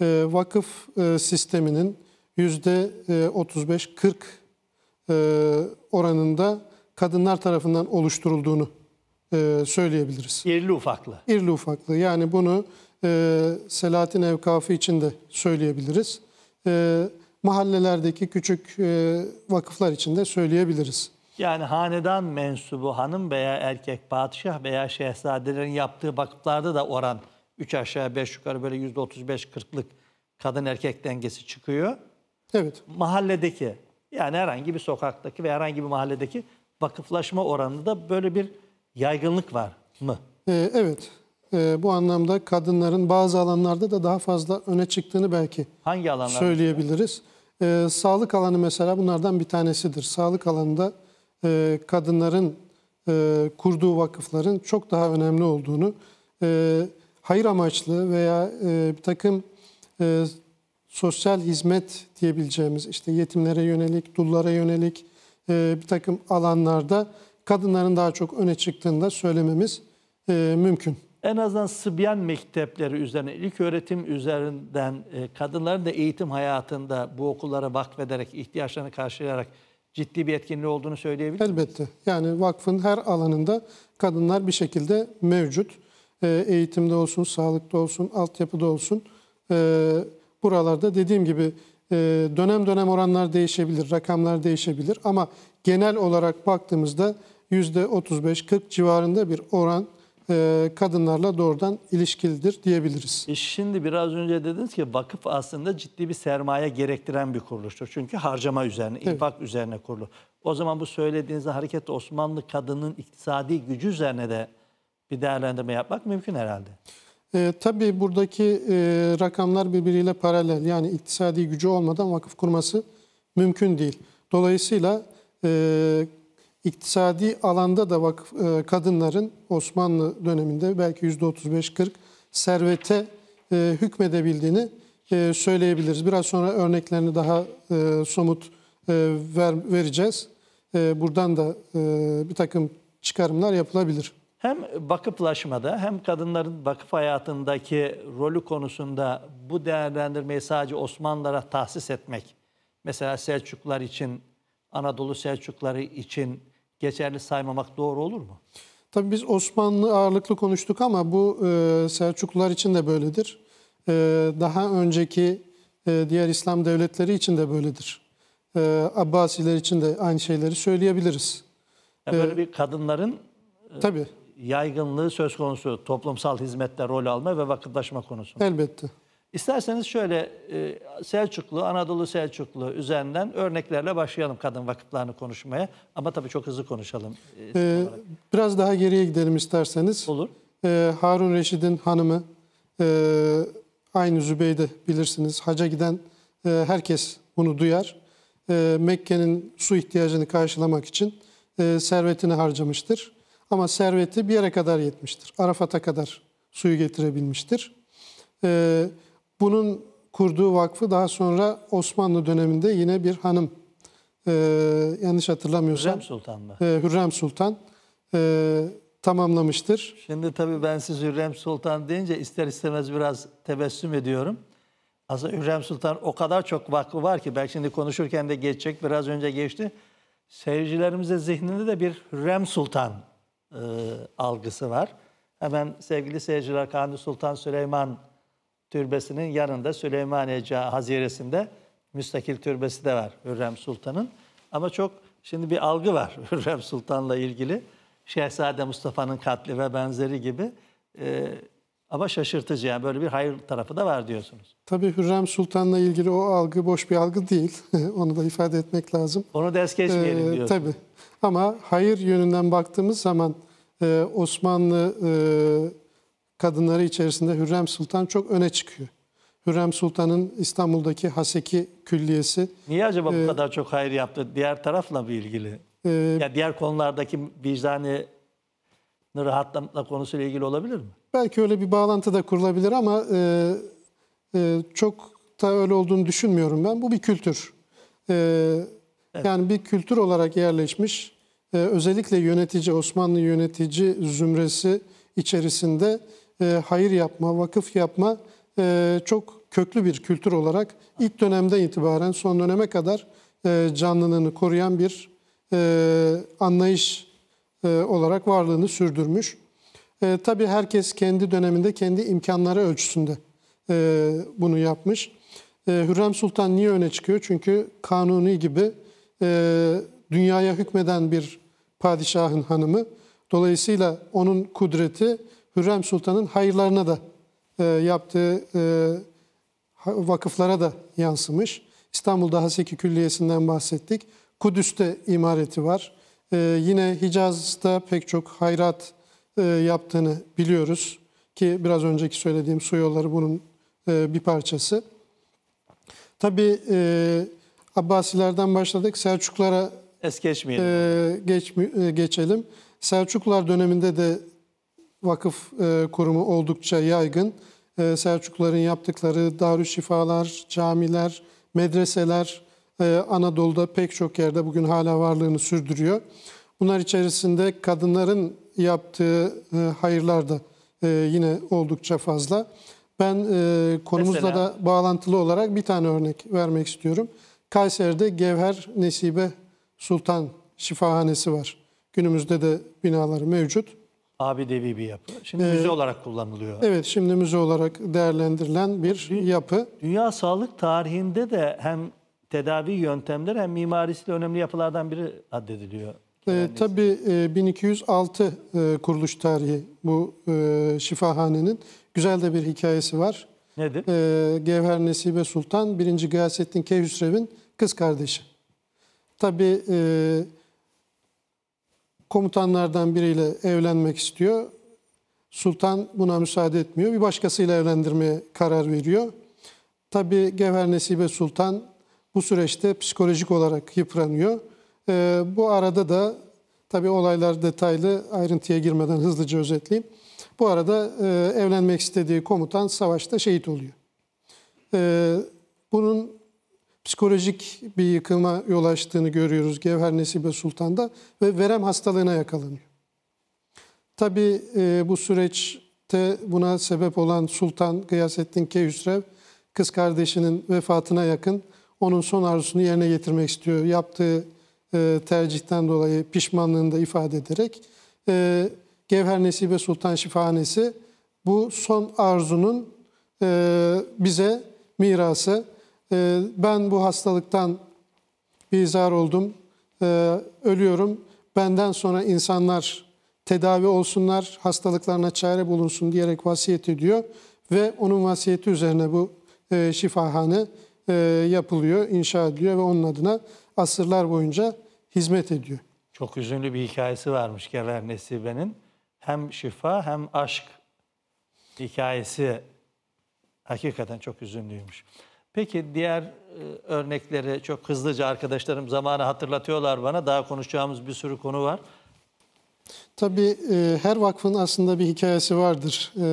E, vakıf e, sisteminin %35-40 e, e, oranında kadınlar tarafından oluşturulduğunu e, söyleyebiliriz. İrli ufaklı. İrli ufaklı. Yani bunu e, Selahattin Evkafı için de söyleyebiliriz. E, mahallelerdeki küçük e, vakıflar için de söyleyebiliriz. Yani hanedan mensubu hanım veya erkek padişah veya şehzadelerin yaptığı vakıflarda da oran 3 aşağı 5 yukarı böyle %35-40'lık kadın erkek dengesi çıkıyor. Evet. Mahalledeki yani herhangi bir sokaktaki ve herhangi bir mahalledeki vakıflaşma oranında böyle bir yaygınlık var mı? Ee, evet. Ee, bu anlamda kadınların bazı alanlarda da daha fazla öne çıktığını belki Hangi Söyleyebiliriz. Ee, sağlık alanı mesela bunlardan bir tanesidir. Sağlık alanında e, kadınların e, kurduğu vakıfların çok daha önemli olduğunu, e, hayır amaçlı veya e, bir takım sosyal hizmet diyebileceğimiz işte yetimlere yönelik, dullara yönelik e, bir takım alanlarda kadınların daha çok öne çıktığını da söylememiz mümkün. En azından Sıbyan mektepleri üzerine, ilk öğretim üzerinden e, kadınların da eğitim hayatında bu okullara vakfederek, ihtiyaçlarını karşılayarak ciddi bir etkinliği olduğunu söyleyebilir Elbette. Yani vakfın her alanında kadınlar bir şekilde mevcut. Ee, eğitimde olsun, sağlıkta olsun, altyapıda olsun. Ee, buralarda dediğim gibi e, dönem dönem oranlar değişebilir, rakamlar değişebilir. Ama genel olarak baktığımızda %35-40 civarında bir oran e, kadınlarla doğrudan ilişkilidir diyebiliriz. E, şimdi biraz önce dediniz ki vakıf aslında ciddi bir sermaye gerektiren bir kuruluştur. Çünkü harcama üzerine, evet. infak üzerine kurulu. O zaman bu söylediğiniz hareket Osmanlı kadının iktisadi gücü üzerine de bir değerlendirme yapmak mümkün herhalde. E, tabii buradaki e, rakamlar birbiriyle paralel. Yani iktisadi gücü olmadan vakıf kurması mümkün değil. Dolayısıyla e, İktisadi alanda da vakıf, e, kadınların Osmanlı döneminde belki %35-40 servete e, hükmedebildiğini e, söyleyebiliriz. Biraz sonra örneklerini daha e, somut e, ver, vereceğiz. E, buradan da e, bir takım çıkarımlar yapılabilir. Hem vakıflaşmada hem kadınların vakıf hayatındaki rolü konusunda bu değerlendirmeyi sadece Osmanlılara tahsis etmek, mesela Selçuklar için, Anadolu Selçukları için geçerli saymamak doğru olur mu? Tabii biz Osmanlı ağırlıklı konuştuk ama bu e, Selçuklular için de böyledir. E, daha önceki e, diğer İslam devletleri için de böyledir. E, Abbasiler için de aynı şeyleri söyleyebiliriz. Ya böyle e, bir kadınların e, tabii. yaygınlığı söz konusu toplumsal hizmette rol alma ve vakıflaşma konusu. Elbette. İsterseniz şöyle e, Selçuklu, Anadolu Selçuklu üzerinden örneklerle başlayalım kadın vakıflarını konuşmaya. Ama tabii çok hızlı konuşalım. E, ee, biraz daha geriye gidelim isterseniz. Olur. Ee, Harun Reşid'in hanımı, e, aynı Zübeyde bilirsiniz. Haca giden e, herkes bunu duyar. E, Mekke'nin su ihtiyacını karşılamak için e, servetini harcamıştır. Ama serveti bir yere kadar yetmiştir. Arafat'a kadar suyu getirebilmiştir. Evet bunun kurduğu vakfı daha sonra Osmanlı döneminde yine bir hanım e, yanlış hatırlamıyorsam Hürrem Sultan mı? E, Hürrem Sultan e, tamamlamıştır. Şimdi tabii ben siz Hürrem Sultan deyince ister istemez biraz tebessüm ediyorum. Aslında Hürrem Sultan o kadar çok vakfı var ki belki şimdi konuşurken de geçecek biraz önce geçti. Seyircilerimize zihninde de bir Hürrem Sultan e, algısı var. Hemen sevgili seyirciler Kanuni Sultan Süleyman Türbesi'nin yanında Süleymaniye Haziresi'nde müstakil türbesi de var Hürrem Sultan'ın. Ama çok şimdi bir algı var Hürrem Sultan'la ilgili. Şehzade Mustafa'nın katli ve benzeri gibi. Ee, ama şaşırtıcı yani böyle bir hayır tarafı da var diyorsunuz. Tabii Hürrem Sultan'la ilgili o algı boş bir algı değil. Onu da ifade etmek lazım. Onu da es geçmeyelim ee, diyorsunuz. Tabii ama hayır yönünden baktığımız zaman e, Osmanlı e, kadınları içerisinde Hürrem Sultan çok öne çıkıyor. Hürrem Sultan'ın İstanbul'daki Haseki Külliyesi. Niye acaba bu e, kadar çok hayır yaptı? Diğer tarafla mı ilgili? E, ya diğer konulardaki vicdani rahatlama konusuyla ilgili olabilir mi? Belki öyle bir bağlantı da kurulabilir ama e, e, çok da öyle olduğunu düşünmüyorum ben. Bu bir kültür. E, evet. Yani bir kültür olarak yerleşmiş. E, özellikle yönetici, Osmanlı yönetici zümresi içerisinde e, hayır yapma, vakıf yapma e, çok köklü bir kültür olarak ilk dönemden itibaren son döneme kadar e, canlılığını koruyan bir e, anlayış e, olarak varlığını sürdürmüş. E, tabii herkes kendi döneminde kendi imkanları ölçüsünde e, bunu yapmış. E, Hürrem Sultan niye öne çıkıyor? Çünkü kanuni gibi e, dünyaya hükmeden bir padişahın hanımı. Dolayısıyla onun kudreti Hürrem Sultan'ın hayırlarına da e, yaptığı e, vakıflara da yansımış. İstanbul'da Haseki Külliyesi'nden bahsettik. Kudüs'te imareti var. E, yine Hicaz'da pek çok hayrat e, yaptığını biliyoruz. Ki biraz önceki söylediğim su yolları bunun e, bir parçası. Tabii e, Abbasilerden başladık. Selçuklara es geçmeyelim. E, geç, e, geçelim. Selçuklar döneminde de vakıf e, kurumu oldukça yaygın. E, Selçukluların yaptıkları darüşşifalar, camiler, medreseler e, Anadolu'da pek çok yerde bugün hala varlığını sürdürüyor. Bunlar içerisinde kadınların yaptığı e, hayırlar da e, yine oldukça fazla. Ben e, konumuzla Mesela... da bağlantılı olarak bir tane örnek vermek istiyorum. Kayseri'de Gevher Nesibe Sultan Şifahanesi var. Günümüzde de binaları mevcut abidevi bir yapı. Şimdi ee, müze olarak kullanılıyor. Evet şimdi müze olarak değerlendirilen bir Dü yapı. Dünya sağlık tarihinde de hem tedavi yöntemleri hem mimarisi de önemli yapılardan biri addediliyor. E, tabii e, 1206 e, kuruluş tarihi bu e, şifahanenin güzel de bir hikayesi var. Nedir? E, Gevher Nesibe Sultan 1. Gıyasettin Keyhüsrev'in kız kardeşi. Tabii e, komutanlardan biriyle evlenmek istiyor. Sultan buna müsaade etmiyor. Bir başkasıyla evlendirmeye karar veriyor. Tabi Gevher Nesibe Sultan bu süreçte psikolojik olarak yıpranıyor. Ee, bu arada da tabi olaylar detaylı ayrıntıya girmeden hızlıca özetleyeyim. Bu arada e, evlenmek istediği komutan savaşta şehit oluyor. E, bunun psikolojik bir yıkıma yol açtığını görüyoruz Gevher Nesibe Sultan'da ve verem hastalığına yakalanıyor. Tabi e, bu süreçte buna sebep olan Sultan Gıyasettin Keyhüsrev kız kardeşinin vefatına yakın onun son arzusunu yerine getirmek istiyor. Yaptığı e, tercihten dolayı pişmanlığını da ifade ederek e, Gevher Nesibe Sultan Şifahanesi bu son arzunun e, bize mirası ee, ben bu hastalıktan bizar oldum, ee, ölüyorum. Benden sonra insanlar tedavi olsunlar, hastalıklarına çare bulunsun diyerek vasiyet ediyor. Ve onun vasiyeti üzerine bu e, şifahane e, yapılıyor, inşa ediliyor ve onun adına asırlar boyunca hizmet ediyor. Çok üzünlü bir hikayesi varmış Gever Nesibe'nin. Hem şifa hem aşk hikayesi hakikaten çok üzünlüymüş. Peki diğer e, örnekleri çok hızlıca arkadaşlarım zamanı hatırlatıyorlar bana. Daha konuşacağımız bir sürü konu var. Tabii e, her vakfın aslında bir hikayesi vardır. E,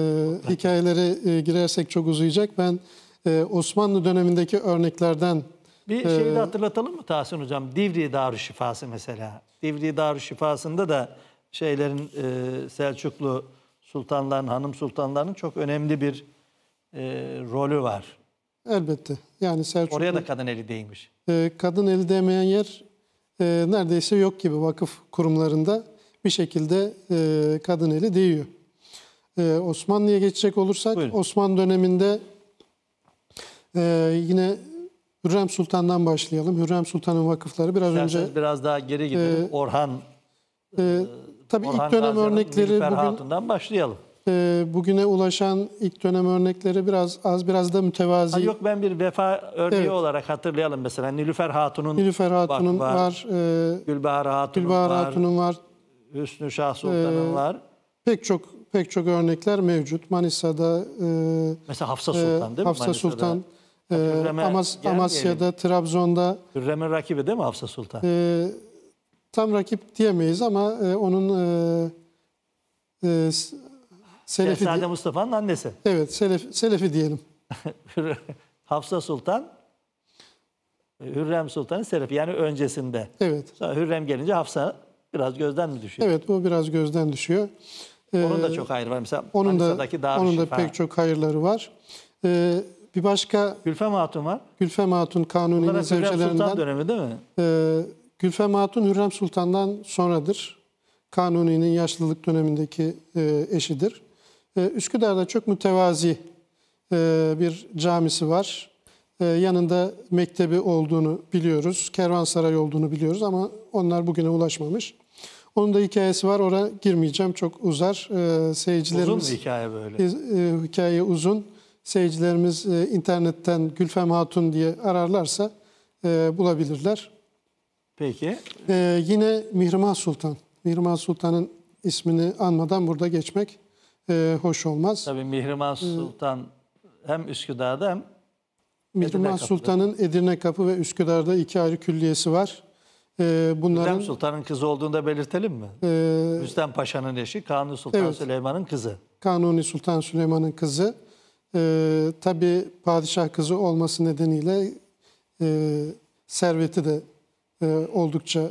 hikayelere e, girersek çok uzayacak. Ben e, Osmanlı dönemindeki örneklerden... Bir e, şeyi de hatırlatalım mı Tahsin Hocam? Divri Darüşşifası mesela. Divri Darüşşifası'nda da şeylerin e, Selçuklu sultanların, hanım sultanların çok önemli bir e, rolü var. Elbette. Yani Selçuklu, Oraya da kadın eli değmiş. E, kadın eli değmeyen yer e, neredeyse yok gibi vakıf kurumlarında bir şekilde e, kadın eli değiyor. E, Osmanlı'ya geçecek olursak Buyurun. Osmanlı döneminde e, yine Hürrem Sultan'dan başlayalım. Hürrem Sultan'ın vakıfları biraz İsterseniz önce... biraz daha geri gidelim. E, Orhan... E, tabii e, Orhan ilk dönem Gazi'nin örnekleri Nilüfer bugün... Hatun'dan başlayalım e, bugüne ulaşan ilk dönem örnekleri biraz az biraz da mütevazi. Ha, yok ben bir vefa örneği evet. olarak hatırlayalım mesela Nilüfer Hatun'un Nilüfer Hatun'un var. var e, Gülbahar Hatun'un Gülbahar var. Hatun'un var. Hüsnü Şah e, Sultan'ın e, var. Pek çok pek çok örnekler mevcut. Manisa'da e, mesela Hafsa e, Sultan değil mi? Hafsa Manisa'da. Sultan e, Amas, Amasya'da, Trabzon'da. Hürrem'in rakibi değil mi Hafsa Sultan? E, tam rakip diyemeyiz ama e, onun e, e, Selefi Şehzade Mustafa'nın annesi. Evet, Selefi, Selefi diyelim. Hafsa Sultan, Hürrem Sultan'ın Selefi yani öncesinde. Evet. Sonra Hürrem gelince Hafsa biraz gözden mi düşüyor? Evet, o biraz gözden düşüyor. Ee, onun da çok hayır var. Mesela onun da, onun da pek çok hayırları var. Ee, bir başka... Gülfem Hatun var. Gülfem Hatun Kanuni'nin zevcelerinden... Hürrem Sultan dönemi değil mi? E, Gülfem Hatun Hürrem Sultan'dan sonradır. Kanuni'nin yaşlılık dönemindeki e, eşidir. Ee, Üsküdar'da çok mütevazi e, bir camisi var. Ee, yanında mektebi olduğunu biliyoruz, kervansaray olduğunu biliyoruz ama onlar bugüne ulaşmamış. Onun da hikayesi var, oraya girmeyeceğim, çok uzar. Ee, seyircilerimiz, uzun hikaye böyle. E, hikaye uzun. Seyircilerimiz e, internetten Gülfem Hatun diye ararlarsa bulabilirler. Peki. Yine Mihrimah Sultan. Mihrimah Sultan'ın ismini anmadan burada geçmek e, hoş olmaz. Tabii Mihrimah e, Sultan ee, hem Üsküdar'da hem Mihrimah Sultan'ın Edirne Kapı ve Üsküdar'da iki ayrı külliyesi var. Ee, bunların, Hüstem Sultan'ın kızı olduğunu da belirtelim mi? E, Hüstem Paşa'nın eşi Kanuni Sultan evet, Süleyman'ın kızı. Kanuni Sultan Süleyman'ın kızı. Ee, tabii padişah kızı olması nedeniyle e, serveti de e, oldukça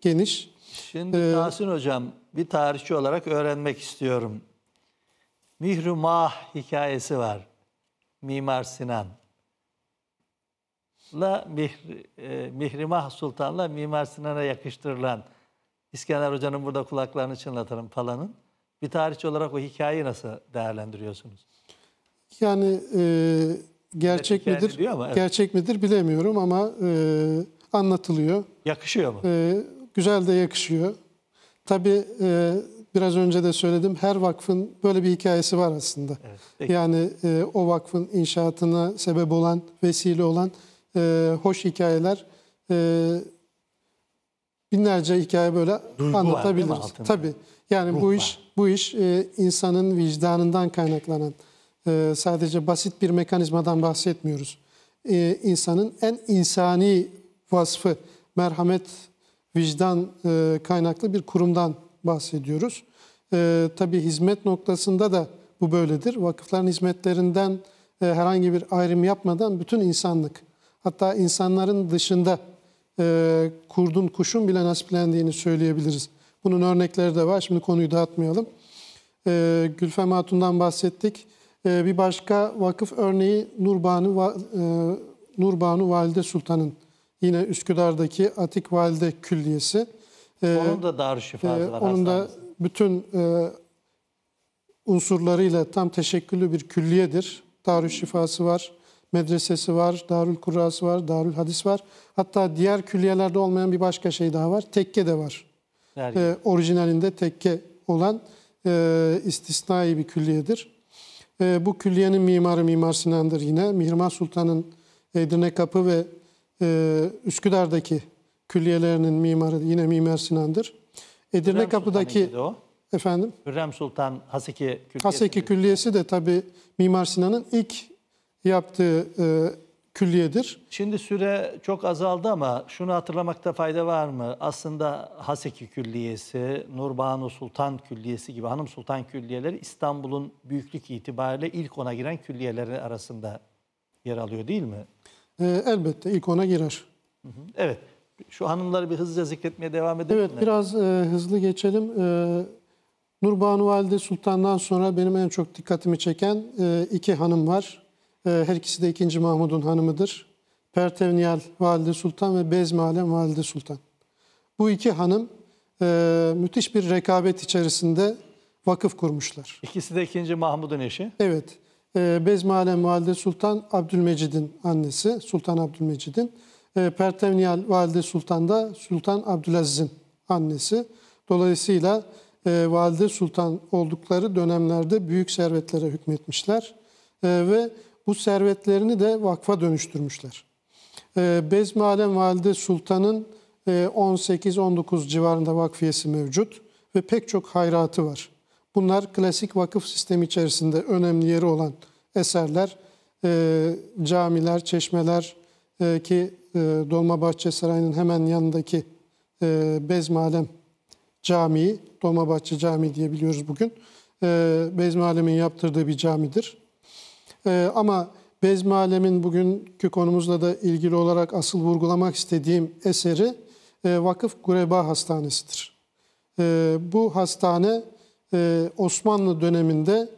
geniş. Şimdi e, Tahsin Hocam bir tarihçi olarak öğrenmek istiyorum mihr Mah hikayesi var. Mimar Sinan. La Mihr, e, Mihrimah Sultan'la Mimar Sinan'a yakıştırılan İskender Hoca'nın burada kulaklarını çınlatalım falanın. Bir tarihçi olarak o hikayeyi nasıl değerlendiriyorsunuz? Yani e, gerçek evet, midir? Ama, evet. Gerçek midir bilemiyorum ama e, anlatılıyor. Yakışıyor mu? E, güzel de yakışıyor. Tabii e, biraz önce de söyledim her vakfın böyle bir hikayesi var aslında. Evet, yani e, o vakfın inşaatına sebep olan, vesile olan e, hoş hikayeler e, binlerce hikaye böyle Duygu anlatabiliriz. Tabi. Yani Ruh bu var. iş bu iş e, insanın vicdanından kaynaklanan e, sadece basit bir mekanizmadan bahsetmiyoruz. E, insanın en insani vasfı merhamet vicdan e, kaynaklı bir kurumdan bahsediyoruz. E, tabii hizmet noktasında da bu böyledir. Vakıfların hizmetlerinden e, herhangi bir ayrım yapmadan bütün insanlık, hatta insanların dışında e, kurdun, kuşun bile nasiplendiğini söyleyebiliriz. Bunun örnekleri de var. Şimdi konuyu dağıtmayalım. E, Gülfem Hatun'dan bahsettik. E, bir başka vakıf örneği Nurbanu, e, Nurbanu Valide Sultan'ın yine Üsküdar'daki Atik Valide Külliyesi. Ee, onun da Darüşşifa'sı e, var. Onun da bütün e, unsurlarıyla tam teşekküllü bir külliyedir. Darüşşifa'sı var, medresesi var, Darül Kurra'sı var, Darül Hadis var. Hatta diğer külliyelerde olmayan bir başka şey daha var. Tekke de var. E, yani. orijinalinde tekke olan e, istisnai bir külliyedir. E, bu külliyenin mimarı Mimar Sinan'dır yine. Mihrimah Sultan'ın Edirne Kapı ve e, Üsküdar'daki külliyelerinin mimarı yine Mimar Sinan'dır. Edirne Hürrem Kapı'daki efendim Hürrem Sultan Haseki Külliyesi. Haseki Külliyesi de tabi Mimar Sinan'ın ilk yaptığı e, külliyedir. Şimdi süre çok azaldı ama şunu hatırlamakta fayda var mı? Aslında Haseki Külliyesi, Nurbanu Sultan Külliyesi gibi Hanım Sultan Külliyeleri İstanbul'un büyüklük itibariyle ilk ona giren külliyeleri arasında yer alıyor değil mi? E, elbette ilk ona girer. Hı hı. Evet. Şu hanımları bir hızlıca zikretmeye devam edelim Evet mi? biraz e, hızlı geçelim. E, Nurbanu Valide Sultan'dan sonra benim en çok dikkatimi çeken e, iki hanım var. E, her ikisi de 2. Mahmud'un hanımıdır. Pertevniyal Valide Sultan ve Bezmalem Valide Sultan. Bu iki hanım e, müthiş bir rekabet içerisinde vakıf kurmuşlar. İkisi de 2. Mahmud'un eşi. Evet. E, Bezmi Valide Sultan Abdülmecid'in annesi. Sultan Abdülmecid'in e, Pertevniyal Valide Sultan da Sultan Abdülaziz'in annesi. Dolayısıyla e, Valide Sultan oldukları dönemlerde büyük servetlere hükmetmişler e, ve bu servetlerini de vakfa dönüştürmüşler. E, Bezmi Alem Valide Sultan'ın e, 18-19 civarında vakfiyesi mevcut ve pek çok hayratı var. Bunlar klasik vakıf sistemi içerisinde önemli yeri olan eserler, e, camiler, çeşmeler e, ki ee, Dolmabahçe Sarayı'nın hemen yanındaki e, Bezmalem Camii, Dolmabahçe Camii diye biliyoruz bugün. Ee, Bezmalem'in yaptırdığı bir camidir. Ee, ama Bezmalem'in bugünkü konumuzla da ilgili olarak asıl vurgulamak istediğim eseri e, Vakıf Gureba Hastanesi'dir. bu hastane e, Osmanlı döneminde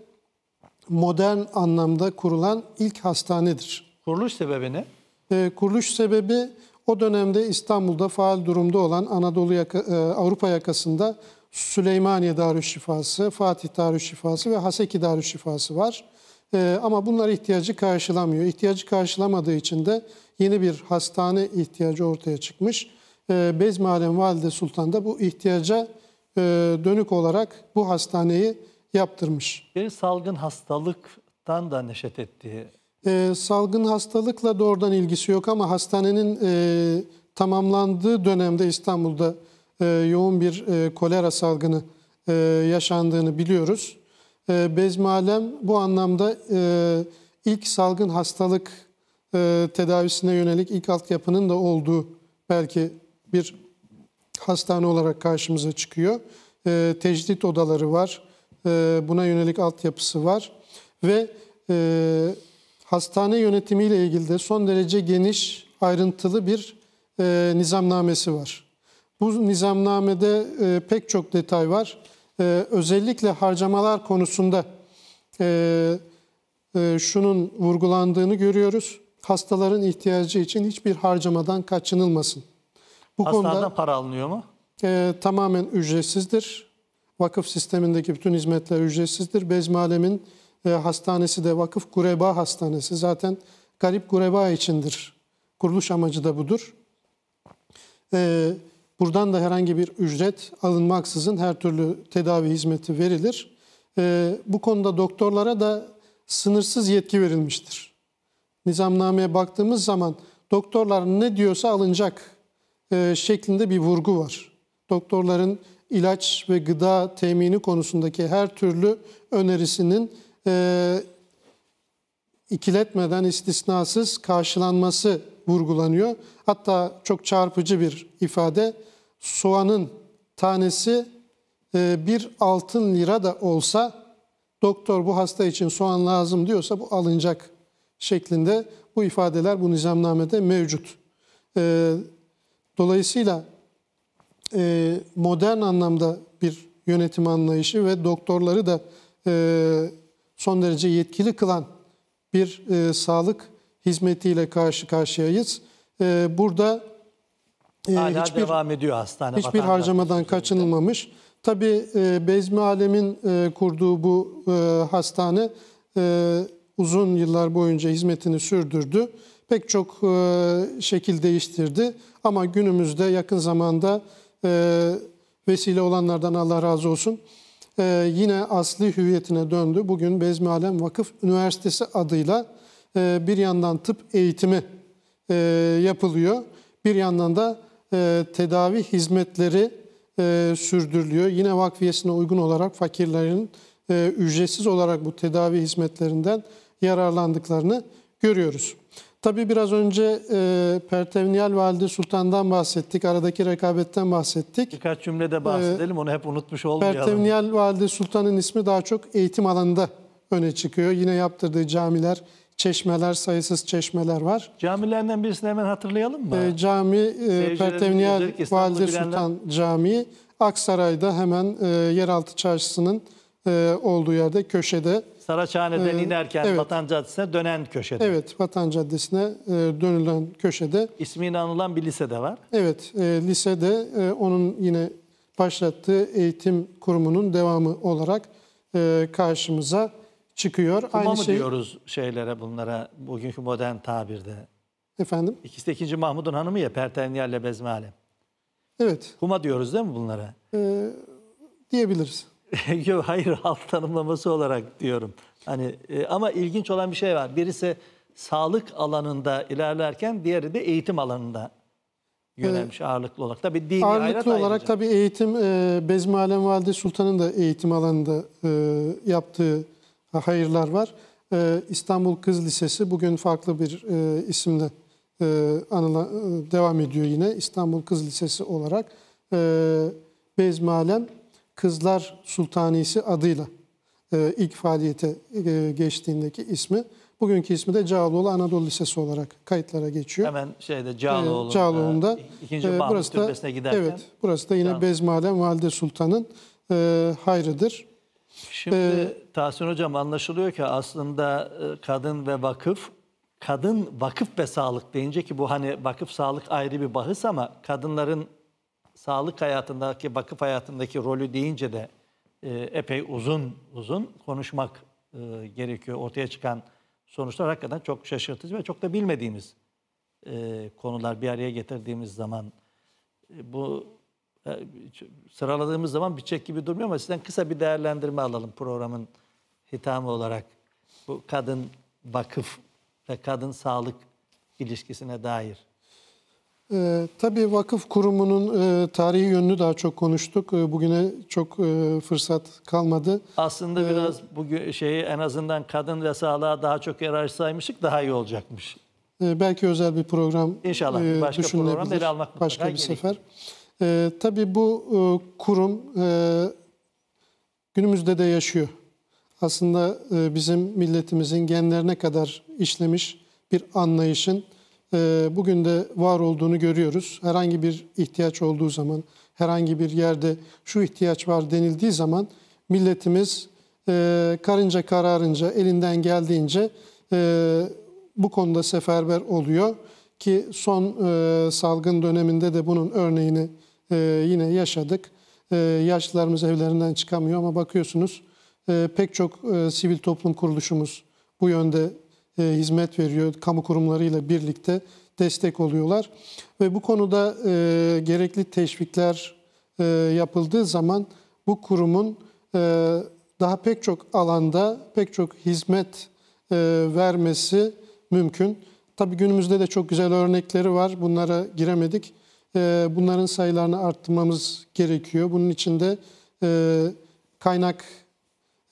modern anlamda kurulan ilk hastanedir. Kuruluş sebebi ne? Ee, kuruluş sebebi o dönemde İstanbul'da faal durumda olan Anadolu yaka, e, Avrupa yakasında Süleymaniye Darüşşifası, Fatih Darüşşifası ve Haseki Darüşşifası var. Ee, ama bunlar ihtiyacı karşılamıyor. İhtiyacı karşılamadığı için de yeni bir hastane ihtiyacı ortaya çıkmış. E, Bezmalem Valide Sultan da bu ihtiyaca e, dönük olarak bu hastaneyi yaptırmış. Bir salgın hastalıktan da neşet ettiği e, salgın hastalıkla doğrudan ilgisi yok ama hastanenin e, tamamlandığı dönemde İstanbul'da e, yoğun bir e, kolera salgını e, yaşandığını biliyoruz. E, Bezmalem bu anlamda e, ilk salgın hastalık e, tedavisine yönelik ilk altyapının da olduğu belki bir hastane olarak karşımıza çıkıyor. E, tecdit odaları var. E, buna yönelik altyapısı var. Ve e, hastane yönetimiyle ilgili de son derece geniş, ayrıntılı bir e, nizamnamesi var. Bu nizamnamede e, pek çok detay var. E, özellikle harcamalar konusunda e, e, şunun vurgulandığını görüyoruz. Hastaların ihtiyacı için hiçbir harcamadan kaçınılmasın. Bu Hastalardan konuda para alınıyor mu? E, tamamen ücretsizdir. Vakıf sistemindeki bütün hizmetler ücretsizdir. Bezmalem'in Alem'in hastanesi de Vakıf Gureba Hastanesi. Zaten garip gureba içindir. Kuruluş amacı da budur. E, buradan da herhangi bir ücret alınmaksızın her türlü tedavi hizmeti verilir. E, bu konuda doktorlara da sınırsız yetki verilmiştir. Nizamnameye baktığımız zaman doktorlar ne diyorsa alınacak e, şeklinde bir vurgu var. Doktorların ilaç ve gıda temini konusundaki her türlü önerisinin e, ikiletmeden istisnasız karşılanması vurgulanıyor. Hatta çok çarpıcı bir ifade soğanın tanesi e, bir altın lira da olsa doktor bu hasta için soğan lazım diyorsa bu alınacak şeklinde bu ifadeler bu nizamnamede mevcut. E, dolayısıyla e, modern anlamda bir yönetim anlayışı ve doktorları da e, son derece yetkili kılan bir e, sağlık hizmetiyle karşı karşıyayız. E, burada e, Hala hiçbir, devam ediyor hastane. Hiçbir harcamadan kaçınılmamış. Tabii e, Bezmi Alem'in e, kurduğu bu e, hastane e, uzun yıllar boyunca hizmetini sürdürdü. Pek çok e, şekil değiştirdi ama günümüzde yakın zamanda e, vesile olanlardan Allah razı olsun e, yine asli hüviyetine döndü. Bugün Bezmi Alem Vakıf Üniversitesi adıyla e, bir yandan tıp eğitimi e, yapılıyor. Bir yandan da e, tedavi hizmetleri e, sürdürülüyor. Yine vakfiyesine uygun olarak fakirlerin e, ücretsiz olarak bu tedavi hizmetlerinden yararlandıklarını görüyoruz. Tabii biraz önce e, Pertevniyal Valide Sultan'dan bahsettik. Aradaki rekabetten bahsettik. Birkaç cümlede bahsedelim. E, onu hep unutmuş olmayalım. Pertevniyal Valide Sultan'ın ismi daha çok eğitim alanında öne çıkıyor. Yine yaptırdığı camiler, çeşmeler, sayısız çeşmeler var. Camilerden birisini hemen hatırlayalım mı? E, cami e, Pertevniyal Valide bilenler... Sultan Camii. Aksaray'da hemen e, yeraltı çarşısının e, olduğu yerde köşede Saraçhane'den ee, inerken evet. Vatan Caddesi'ne dönen köşede. Evet, Vatan Caddesi'ne e, dönülen köşede. İsmini anılan bir lisede var. Evet, e, lisede e, onun yine başlattığı eğitim kurumunun devamı olarak e, karşımıza çıkıyor. Kuma Aynı mı şey... diyoruz şeylere bunlara bugünkü modern tabirde? Efendim? İkisi de ikinci Mahmud'un hanımı ya Pertanyal ile Evet. Kuma diyoruz değil mi bunlara? Ee, diyebiliriz. Yok hayır halk tanımlaması olarak diyorum. Hani e, ama ilginç olan bir şey var. Birisi sağlık alanında ilerlerken diğeri de eğitim alanında yönelmiş evet. ağırlıklı olarak. Tabii dini ağırlıklı olarak tabii eğitim e, Bezmi Alem Valide Sultan'ın da eğitim alanında e, yaptığı hayırlar var. E, İstanbul Kız Lisesi bugün farklı bir e, isimle e, anıla, e, devam ediyor yine İstanbul Kız Lisesi olarak. E, Bezmi Alem Kızlar Sultanisi adıyla e, ilk faaliyete e, geçtiğindeki ismi. Bugünkü ismi de Cağaloğlu Anadolu Lisesi olarak kayıtlara geçiyor. Hemen şeyde e, Cağaloğlu, Cağaloğlu'nda. E, ikinci burası da, giderken. Evet, burası da yine Cağaloğlu. Bezmalem Valide Sultan'ın e, hayrıdır. Şimdi ee, Tahsin Hocam anlaşılıyor ki aslında kadın ve vakıf, kadın vakıf ve sağlık deyince ki bu hani vakıf sağlık ayrı bir bahis ama kadınların sağlık hayatındaki, vakıf hayatındaki rolü deyince de e, epey uzun uzun konuşmak e, gerekiyor. Ortaya çıkan sonuçlar hakikaten çok şaşırtıcı ve çok da bilmediğimiz e, konular bir araya getirdiğimiz zaman e, bu e, sıraladığımız zaman bir çek gibi durmuyor ama sizden kısa bir değerlendirme alalım programın hitamı olarak. Bu kadın vakıf ve kadın sağlık ilişkisine dair. E, tabii vakıf kurumunun e, tarihi yönünü daha çok konuştuk. E, bugüne çok e, fırsat kalmadı. Aslında ee, biraz bugün şeyi en azından kadın ve sağlığa daha çok yarar saymıştık daha iyi olacakmış. E, belki özel bir program İnşallah e, başka program ele almak başka bir gerek. sefer. E, tabii bu e, kurum e, günümüzde de yaşıyor. Aslında e, bizim milletimizin genlerine kadar işlemiş bir anlayışın ee, bugün de var olduğunu görüyoruz. Herhangi bir ihtiyaç olduğu zaman, herhangi bir yerde şu ihtiyaç var denildiği zaman milletimiz e, karınca kararınca, elinden geldiğince e, bu konuda seferber oluyor. Ki son e, salgın döneminde de bunun örneğini yine yaşadık. Yaşlılarımız evlerinden çıkamıyor ama bakıyorsunuz pek çok sivil toplum kuruluşumuz bu yönde e, hizmet veriyor. Kamu kurumlarıyla birlikte destek oluyorlar. Ve bu konuda e, gerekli teşvikler e, yapıldığı zaman bu kurumun e, daha pek çok alanda pek çok hizmet e, vermesi mümkün. Tabii günümüzde de çok güzel örnekleri var. Bunlara giremedik. E, bunların sayılarını arttırmamız gerekiyor. Bunun için de e, kaynak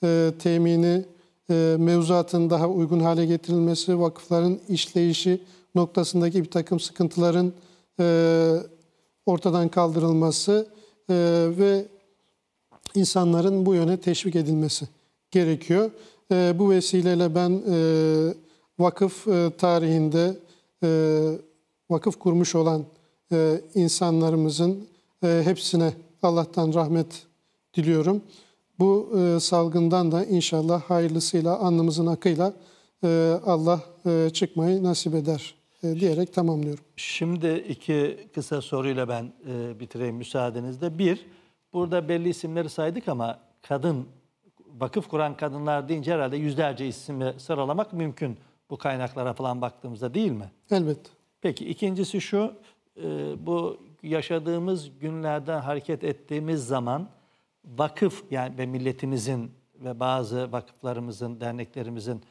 e, temini e, mevzuatın daha uygun hale getirilmesi, vakıfların işleyişi noktasındaki bir takım sıkıntıların e, ortadan kaldırılması e, ve insanların bu yöne teşvik edilmesi gerekiyor. Bu vesileyle ben vakıf tarihinde vakıf kurmuş olan insanlarımızın hepsine Allah'tan rahmet diliyorum. Bu e, salgından da inşallah hayırlısıyla, alnımızın akıyla e, Allah e, çıkmayı nasip eder e, diyerek tamamlıyorum. Şimdi iki kısa soruyla ben e, bitireyim müsaadenizle. Bir, burada belli isimleri saydık ama kadın, vakıf kuran kadınlar deyince herhalde yüzlerce isimle sıralamak mümkün bu kaynaklara falan baktığımızda değil mi? Elbette. Peki ikincisi şu, e, bu yaşadığımız günlerden hareket ettiğimiz zaman vakıf yani ve milletimizin ve bazı vakıflarımızın, derneklerimizin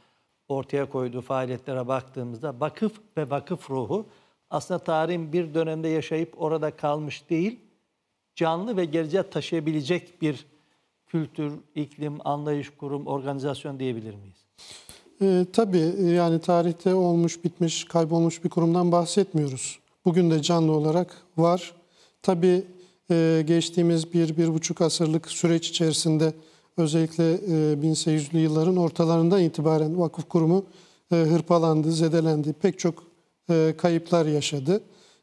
ortaya koyduğu faaliyetlere baktığımızda vakıf ve vakıf ruhu aslında tarihin bir dönemde yaşayıp orada kalmış değil, canlı ve geleceğe taşıyabilecek bir kültür, iklim, anlayış, kurum, organizasyon diyebilir miyiz? E, tabii yani tarihte olmuş, bitmiş, kaybolmuş bir kurumdan bahsetmiyoruz. Bugün de canlı olarak var. Tabii e, geçtiğimiz bir, bir buçuk asırlık süreç içerisinde özellikle e, 1800'lü yılların ortalarından itibaren vakıf kurumu e, hırpalandı, zedelendi. Pek çok e, kayıplar yaşadı.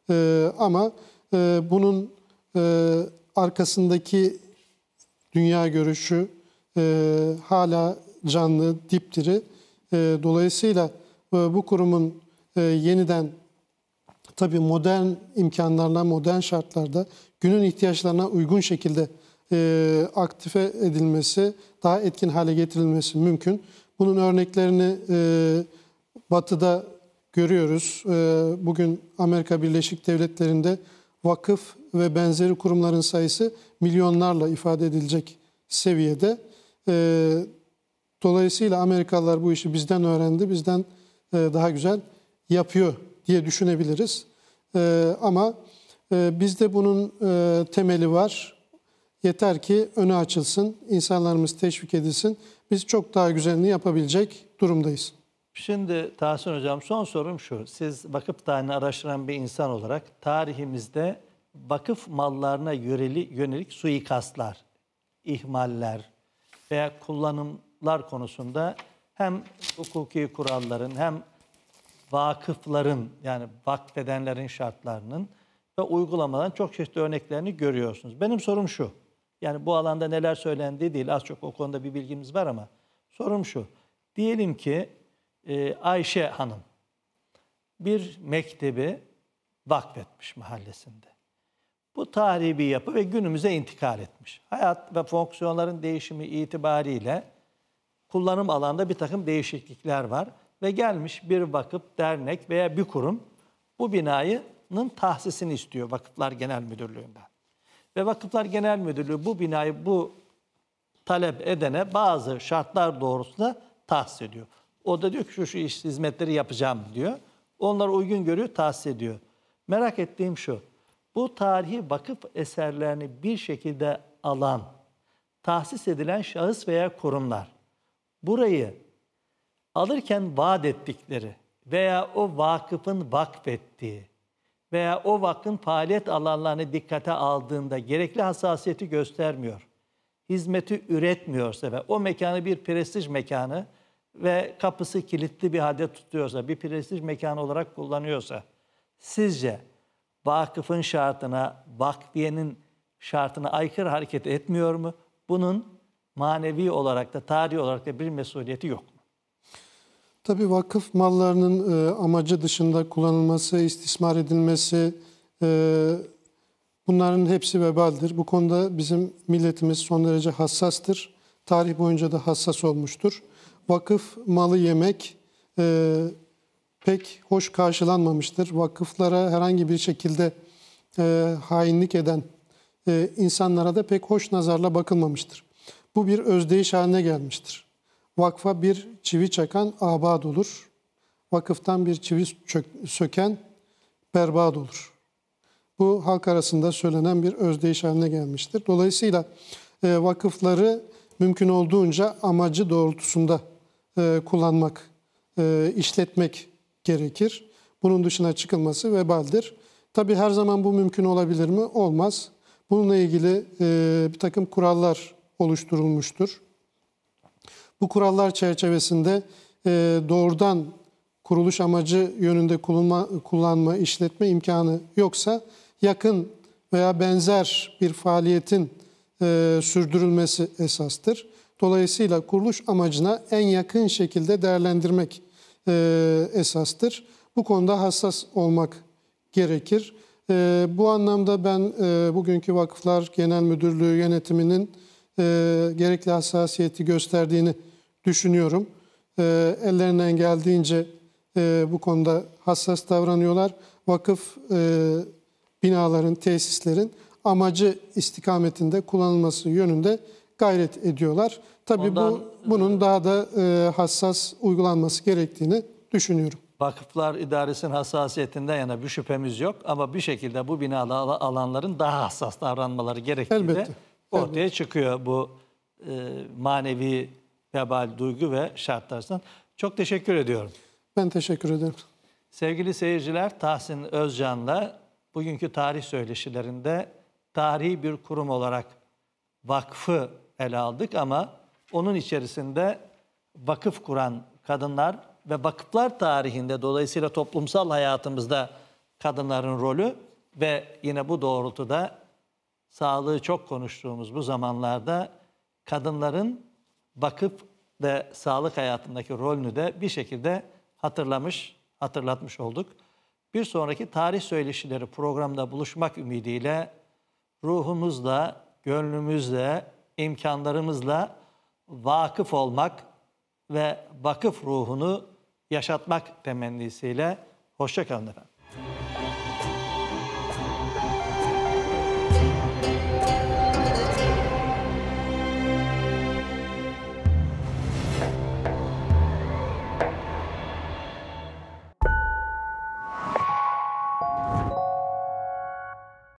E, ama e, bunun e, arkasındaki dünya görüşü e, hala canlı, dipdiri. E, dolayısıyla e, bu kurumun e, yeniden tabii modern imkanlarla, modern şartlarda günün ihtiyaçlarına uygun şekilde e, aktife edilmesi, daha etkin hale getirilmesi mümkün. Bunun örneklerini e, batıda görüyoruz. E, bugün Amerika Birleşik Devletleri'nde vakıf ve benzeri kurumların sayısı milyonlarla ifade edilecek seviyede. E, dolayısıyla Amerikalılar bu işi bizden öğrendi, bizden e, daha güzel yapıyor diye düşünebiliriz. E, ama ee, bizde bunun e, temeli var. Yeter ki önü açılsın, insanlarımız teşvik edilsin. Biz çok daha güzelini yapabilecek durumdayız. Şimdi Tahsin Hocam son sorum şu. Siz vakıf tarihini araştıran bir insan olarak tarihimizde vakıf mallarına yöreli, yönelik suikastlar, ihmaller veya kullanımlar konusunda hem hukuki kuralların hem vakıfların yani vakfedenlerin şartlarının ve uygulamadan çok çeşitli örneklerini görüyorsunuz. Benim sorum şu. Yani bu alanda neler söylendi değil az çok o konuda bir bilgimiz var ama sorum şu. Diyelim ki e, Ayşe Hanım bir mektebi vakfetmiş mahallesinde. Bu tarihi bir yapı ve günümüze intikal etmiş. Hayat ve fonksiyonların değişimi itibariyle kullanım alanda bir takım değişiklikler var. Ve gelmiş bir vakıf, dernek veya bir kurum bu binayı binanın tahsisini istiyor Vakıflar Genel Müdürlüğü'nden. Ve Vakıflar Genel Müdürlüğü bu binayı bu talep edene bazı şartlar doğrultusunda tahsis ediyor. O da diyor ki şu şu iş hizmetleri yapacağım diyor. Onlar uygun görüyor, tahsis ediyor. Merak ettiğim şu. Bu tarihi vakıf eserlerini bir şekilde alan, tahsis edilen şahıs veya kurumlar burayı alırken vaat ettikleri veya o vakıfın vakfettiği veya o vakın faaliyet alanlarını dikkate aldığında gerekli hassasiyeti göstermiyor. Hizmeti üretmiyorsa ve o mekanı bir prestij mekanı ve kapısı kilitli bir halde tutuyorsa, bir prestij mekanı olarak kullanıyorsa sizce vakıfın şartına, vakfiyenin şartına aykırı hareket etmiyor mu? Bunun manevi olarak da, tarihi olarak da bir mesuliyeti yok mu? Tabii vakıf mallarının e, amacı dışında kullanılması, istismar edilmesi e, bunların hepsi vebaldir. Bu konuda bizim milletimiz son derece hassastır. Tarih boyunca da hassas olmuştur. Vakıf malı yemek e, pek hoş karşılanmamıştır. Vakıflara herhangi bir şekilde e, hainlik eden e, insanlara da pek hoş nazarla bakılmamıştır. Bu bir özdeyiş haline gelmiştir. Vakfa bir çivi çakan abad olur. Vakıftan bir çivi söken berbat olur. Bu halk arasında söylenen bir özdeyiş haline gelmiştir. Dolayısıyla e, vakıfları mümkün olduğunca amacı doğrultusunda e, kullanmak, e, işletmek gerekir. Bunun dışına çıkılması vebaldir. Tabi her zaman bu mümkün olabilir mi? Olmaz. Bununla ilgili e, bir takım kurallar oluşturulmuştur. Bu kurallar çerçevesinde e, doğrudan kuruluş amacı yönünde kullanma, kullanma, işletme imkanı yoksa yakın veya benzer bir faaliyetin e, sürdürülmesi esastır. Dolayısıyla kuruluş amacına en yakın şekilde değerlendirmek e, esastır. Bu konuda hassas olmak gerekir. E, bu anlamda ben e, bugünkü Vakıflar Genel Müdürlüğü yönetiminin e, gerekli hassasiyeti gösterdiğini düşünüyorum. E, ellerinden geldiğince e, bu konuda hassas davranıyorlar. Vakıf e, binaların, tesislerin amacı istikametinde kullanılması yönünde gayret ediyorlar. Tabii Ondan, bu bunun e, daha da e, hassas uygulanması gerektiğini düşünüyorum. Vakıflar İdaresi'nin hassasiyetinden yana bir şüphemiz yok ama bir şekilde bu binalı alanların daha hassas davranmaları gerektiği Elbette. de ortaya Elbette. çıkıyor bu e, manevi vebal duygu ve şartlardan. Çok teşekkür ediyorum. Ben teşekkür ederim. Sevgili seyirciler, Tahsin Özcan'la bugünkü tarih söyleşilerinde tarihi bir kurum olarak vakfı ele aldık ama onun içerisinde vakıf kuran kadınlar ve vakıflar tarihinde dolayısıyla toplumsal hayatımızda kadınların rolü ve yine bu doğrultuda sağlığı çok konuştuğumuz bu zamanlarda kadınların bakıp ve sağlık hayatındaki rolünü de bir şekilde hatırlamış, hatırlatmış olduk. Bir sonraki tarih söyleşileri programda buluşmak ümidiyle ruhumuzla, gönlümüzle, imkanlarımızla vakıf olmak ve vakıf ruhunu yaşatmak temennisiyle hoşçakalın efendim.